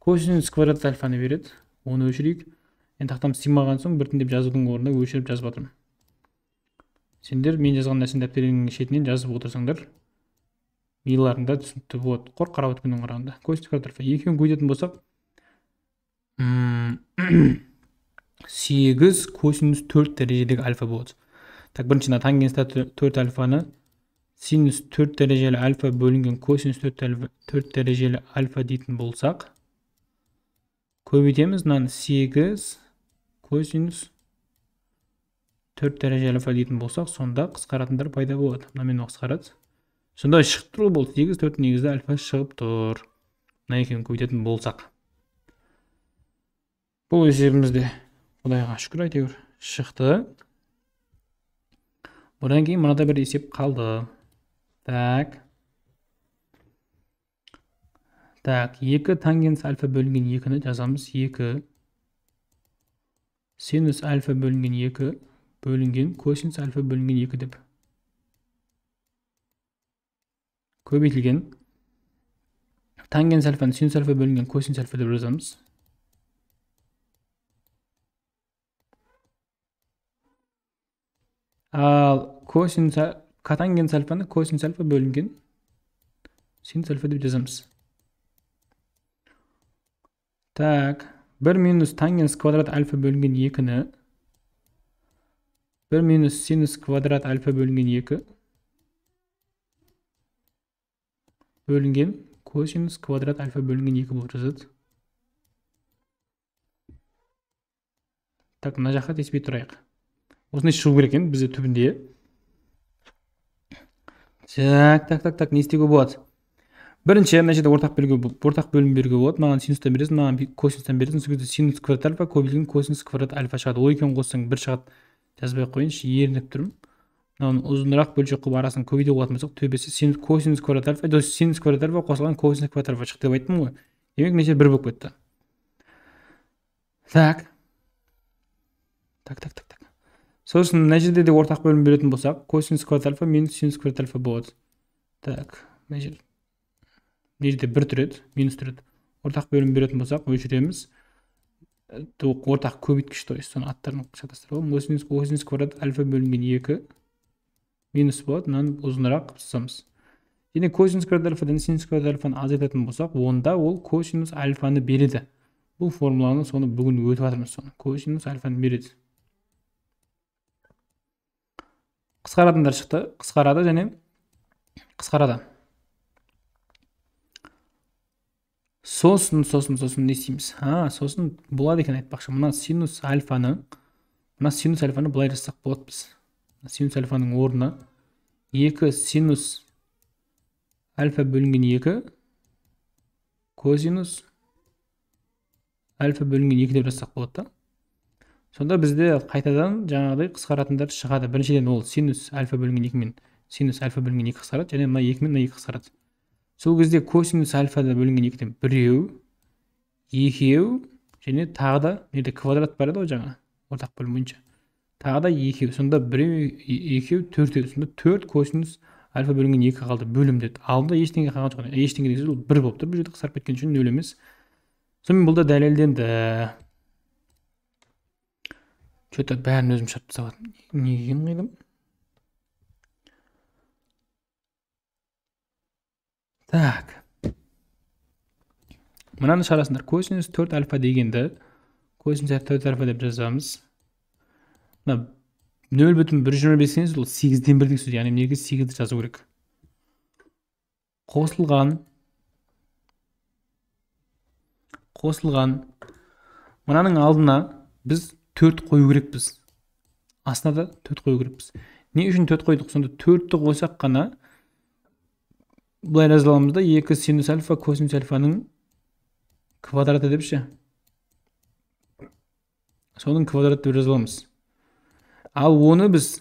косинус квадрат альфаны береді оны өшірейік енді тақтам сыймаған соң біртіндеп жазудың орнына өшіріп жазып жатырмын сендер мен жазған нәрсені дәптеріңнің шетінен жазып отырсаңдар миларында түсінікті болады қор қарап өткеннен қарағанда косинус квадрат альфа екеуін көбейтетін болсақ сегіз косинус төрт дәрежедегі альфа болады так біріншіден тангенста төрт альфаны синус төрт дәрежелі альфа бөлінген косинус төрт дәрежелі альфа дейтін болсақ көбейтеміз мынаны сегіз косинус төрт дәрежелі альфа дейтін болсақ сонда қысқаратындар пайда болады мынамен қысқарады сонда шығып тұр ғой болды сегіз төрт негізі альфа шығып тұр мына екеуін көбейтетін болсақ бұл есебімізде құдайға шүкір әйтеуір шықты бұдан кейін мынада бір есеп қалды так так екі тангенс альфа бөлінген екіні жазамыз екі синус альфа бөлінген екі бөлінген косинус альфа бөлінген екі деп көбейтілген тангенс альфаны синус альфа бөлінген косинус альфа деп жазамыз ал косинус катангенс альфаны косинус альфа бөлінген синус альфа деп жазамыз так бір минус тангенс квадрат альфа бөлінген екіні бір минус синус квадрат альфа бөлінген екі бөлінген косинус квадрат альфа бөлінген екі болып жазады так мына жаққа теспей тұрайық осындай шығу керек енді бізде түбінде иә так так так так не істеуге болады бірінші мына жерде ортақ белгі ортақ бөлім беруге болады маған синустан бересің маған косинустан бересің сол кезде синус квадрат альфа көбейтілген косинус квадрат альфа шығады ол екеуін қоссаң бір шығады жазбай ақ қояйыншы ерініп тұрмын мынаны ұзынырақ бөлшек қылып арасын көбейте болатын болсақ төбесі синус косинус квадрат альфа э, то синус квадрат альфа қосылған косинус квадрат альфа шықты деп айттым ғой демек мына жер бір болып кетті так так так так сосын мына жерде де ортақ бөлім беретін болсақ косинус квадрат альфа минус синус квадрат альфа болады так мына жер мына жерде бір тұреді минус тұреді ортақ бөлім беретін болсақ өшіреміз ортақ көбейткіш то есть соның аттарын шатастырып косинус косинус квадрат альфа бөлінген екі минус болады мынаны ұзынырақ қылып тастамыз және косинус квадрат альфадан синус квадрат альфаны азайтатын болсақ онда ол косинус альфаны береді бұл формуланы соны бүгін өтіп жатырмыз соны косинус альфаны береді қысқаратындар шықты қысқарады және қысқарады сосын сосын сосын не істейміз а сосын болады екен айтпақшы мына синус альфаны мына синус альфаны былай жазсақ болады біз синус альфаның орнына екі синус альфа бөлінген екі косинус альфа бөлінген екі деп жазсақ болады да сонда бізде қайтадан жаңағыдай қысқаратындар шығады біріншіден ол синус альфа бөлінген екімен синус альфа бөлінген екі қысқарады және мына екімен мына екі қысқарады сол кезде косинус альфада бөлінген екіден біреу екеу және тағы да мына жерде квадрат бар еді ғой жаңа ортақ бөлім бойынша тағы да екеу сонда біреу екеу төртеу сонда төрт косинус альфа бөлінген екі қалды бөлім деді алдында ештеңе қалған жоқ ештеңе деген сөз ол бір болып тұр бұл жерде қысқарып кеткен үшін нөл емес сонымен бұл да дәлелденді че то бәрін өзім шығарып тастап неге ыңғайдым так мынаны шығарасыңдар косинус төрт альфа дегенді косинус төрт альфа деп жазамыз мына нөл бүтін бір жүз жиырма бес десеңіз ол сегізден бір деген сөз яғни мына жерге сегізді жазу керек қосылған қосылған мынаның алдына біз төрт қою керекпіз астына да төрт қою керекпіз не үшін төрт қойдық сонда төртті қойсақ қана былай жаза аламыз да екі синус альфа косинус альфаның квадраты деп ше соның квадраты деп жаза аламыз ал оны біз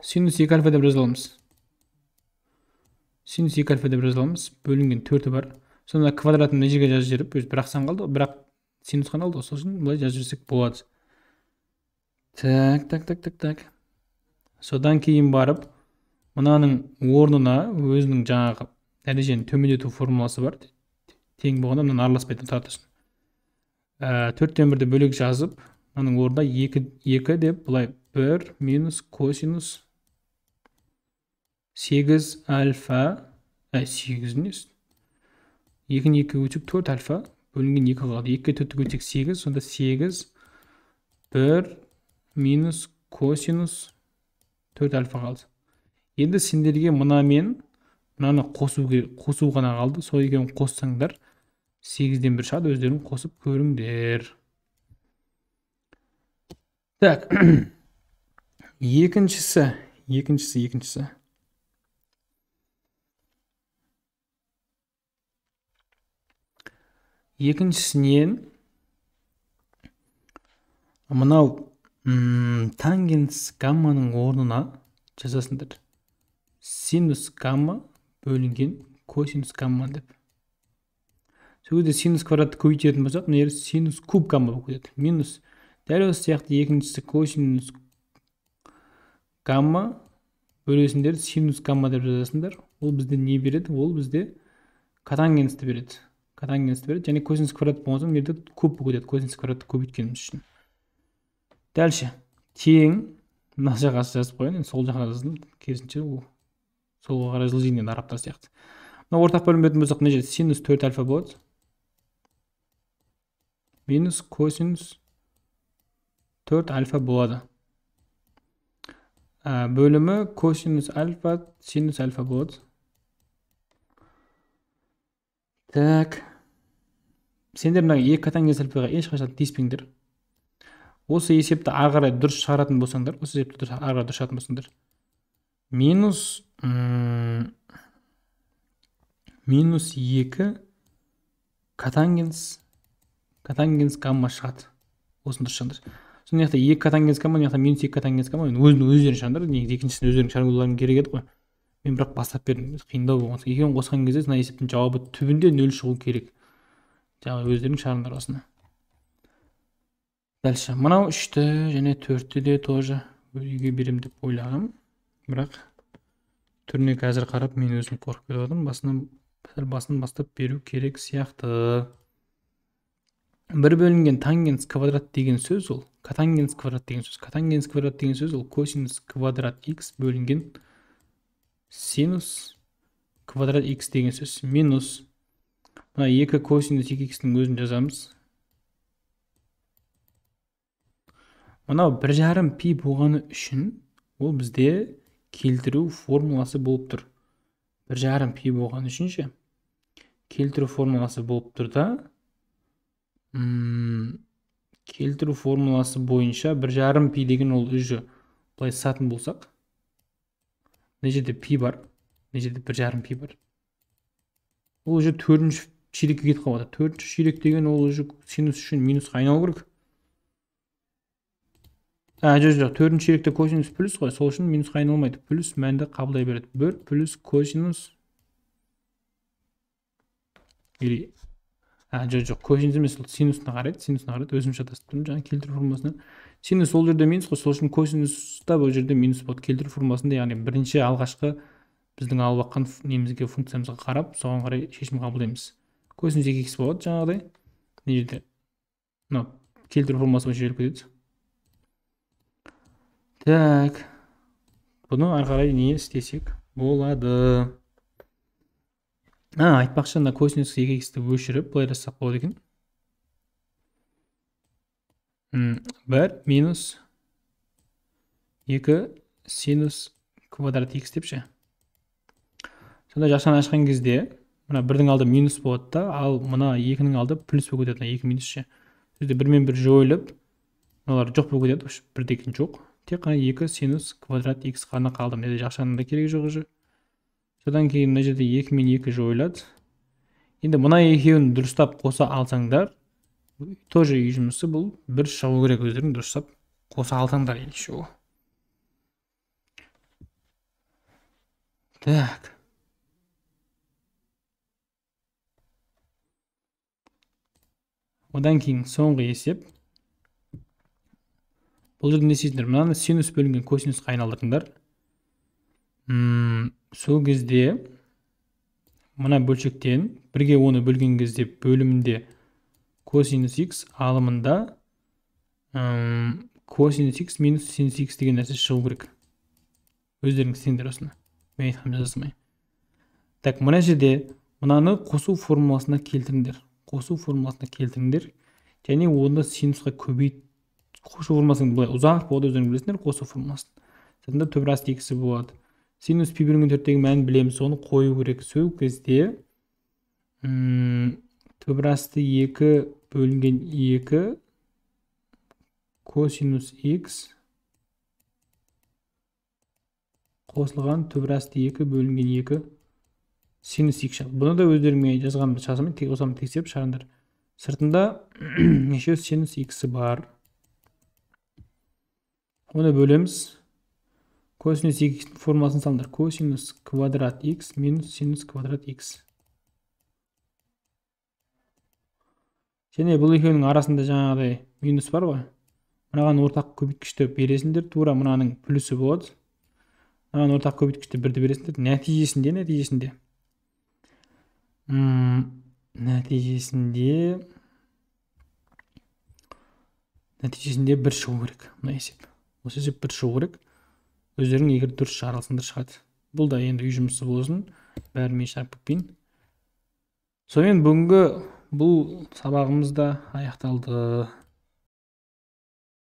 синус екі альфа деп жаза аламыз синус екі альфа деп жаза аламыз бөлінген төрті бар сонда квадратын мына жерге жазып жіберіп бір ақ сан қалды бірақ синус қана алды сосын былай жазып жіберсек болады так так так так так содан кейін барып мынаның орнына өзінің жаңағы дәрежені төмендету формуласы бар тең болғанда мынаны араласпайтын таратасың ә, төрттен бірді бөлек жазып мынаның орнына екі, екі деп былай бір минус косинус сегіз альфа ә, сегіз несі екіні екі өтіп төрт альфа бөлінген екі қалады екіге төртті түгел тек сегіз сонда сегіз бір минус косинус төрт альфа қалды енді сендерге мына мен мынаны қосу қосу ғана қалды сол екеуін қоссаңдар сегізден бір шығады өздерің қосып көріңдер так [CLEARS THROAT] екіншісі екіншісі екіншісі екіншісінен мынау тангенс гамманың орнына жазасыңдар синус гамма бөлінген косинус гамма деп сол кезде синус квадратты көбейтетін болсақ мына жерде синус куб гамма болып кетеді минус дәл осы сияқты екіншісі косинус гамма бөлесіңдер синус гамма деп жазасыңдар ол бізде не береді ол бізде катангенсті береді котангенс береді және косинус квадрат болған соң мына жерде көп болып кетеді косинус квадратты көбейткеніміз үшін дальше тең мына жаққа жазып қояйын енді сол жаққа жаздым керісінше ол солға қарай жылжиын енді арабтар сияқты мына ортақ бөлім беретін болсақ мына жерде синус төрт альфа болады минус косинус төрт альфа болады ә, бөлімі косинус альфа синус альфа болады так сендер мына екі қатаң селфиға ешқашан тиіспеңдер осы есепті ары қарай дұрыс шығаратын болсаңдар осы есепті дұрыс ары қарай дұрыс шығаратын болсаңдар минус минус екі катангенс катангенс гамма шығады осыны дұрыс шығаңдар сол мына екі катангенс гамма мына минус екі катангенс гамма енді өзін өздерің шығаңдар негізі екіншісін өздерің шығаруларың керек еді ғой мен бірақ бастап бердім қиындау болған соң екеуін қосқан кезде мына есептің жауабы түбінде нөл шығу керек жаңағы өздерің шығарыңдар басына. дальше мынау үшті және төртті де тоже үйге беремін деп ойлағам бірақ түріне қазір қарап мен өзім қорқып кетіп жатырмын басынан сәл басын бастап беру керек сияқты бір бөлінген тангенс квадрат деген сөз ол катангенс квадрат деген сөз катангенс квадрат деген сөз ол косинус квадрат x бөлінген синус квадрат x деген сөз минус мына екі косинус екі икстің өзін жазамыз мынау бір жарым пи болғаны үшін ол бізде келтіру формуласы болып тұр бір жарым пи болғаны үшін ше келтіру формуласы болып тұр да келтіру формуласы бойынша бір жарым пи деген ол уже былай сатын болсақ мына жерде пи бар мына жерде бір жарым пи бар ол уже төртінші ширекке кетіп қалып жатыр төртінші ширек деген ол уже синус үшін минусқа айналу керек а жоқ жоқ төртінші ширекте косинус плюс қой сол үшін минусқа айналмайды плюс мәнді қабылдай береді бір плюс косинус или а жоқ жоқ косинус емес ол синусына қарайды синусына қарайды өзім шатастырып тұрмын жаңағы келтіру формасына синус ол жерде минус қой сол үшін косинус та бұл жерде минус болады келтіру формасында яғни бірінші алғашқы біздің алып жатқан немізге функциямызға қарап соған қарай шешім қабылдаймыз косинус екі екс болады жаңағыдай мына жерде мынау келтіру формуласы бойынша жіберіп кетеді так бұны ары қарай не істесек болады а айтпақшы мына косинус екі иксті өшіріп былай жазсақ болады екен бір минус екі синус квадрат икс деп ше сонда жақшаны ашқан кезде мына бірдің алды минус болады да ал мына екінің алды плюс болып кетеді мына екі минус ше сол жерде бірмен бір жойылып мыналар жоқ болып кетеді бірде екінші жоқ тек қана екі синус квадрат x қана қалды мына жерде ақшаның да керегі жоқ уже содан кейін мына жерде екі мен екі жойылады енді мына екеуін дұрыстап қоса алсаңдар тоже үй жұмысы бұл бір шығу керек өздерің дұрыстап қоса алсаңдар еще так одан кейін соңғы есеп бұл жерде не істейсіңдер мынаны синус бөлінген косинусқа айналдырыңдар сол кезде мына бөлшектен бірге оны бөлген кезде бөлімінде косинус x алымында косинус x минус синус x деген нәрсе шығу керек Өздерің істеңдер осыны мен айтқанымды жасамай так мына жерде мынаны қосу формуласына келтіріңдер қосу формуласына келтіріңдер және оны синусқа көбейт қосу формуласын былай ұзақ болады өздерің білесіңдер қосу формуласын сонда түбір асты екісі болады синус пи бір төрттегі мәнін білеміз соны қою керек сол кезде түбір асты екі бөлінген екі косинус x қосылған асты 2 бөлінген 2 синус [CLEARS THROAT] x. бұны да өздеріңе жазған мен тек осыны тексеріп шығарыңдар сыртында неше синус иксі бар оны бөлеміз косинус х формасын салыңдар косинус квадрат x минус синус квадрат икс және бұл екеуінің арасында жаңағыдай минус бар ғой мынаған ортақ көбейткішті бересіңдер тура мынаның плюсы болады мынаған ортақ көбейткішті бірді бересіңдер нәтижесінде нәтижесінде нәтижесінде нәтижесінде бір шығу керек мына есеп осы есеп бір шығу керек өздерің егер дұрыс шығара шығады бұл да енді үй жұмысы болсын бәрін мен шығарып кетпейін сонымен бүгінгі бұл сабағымыз да аяқталды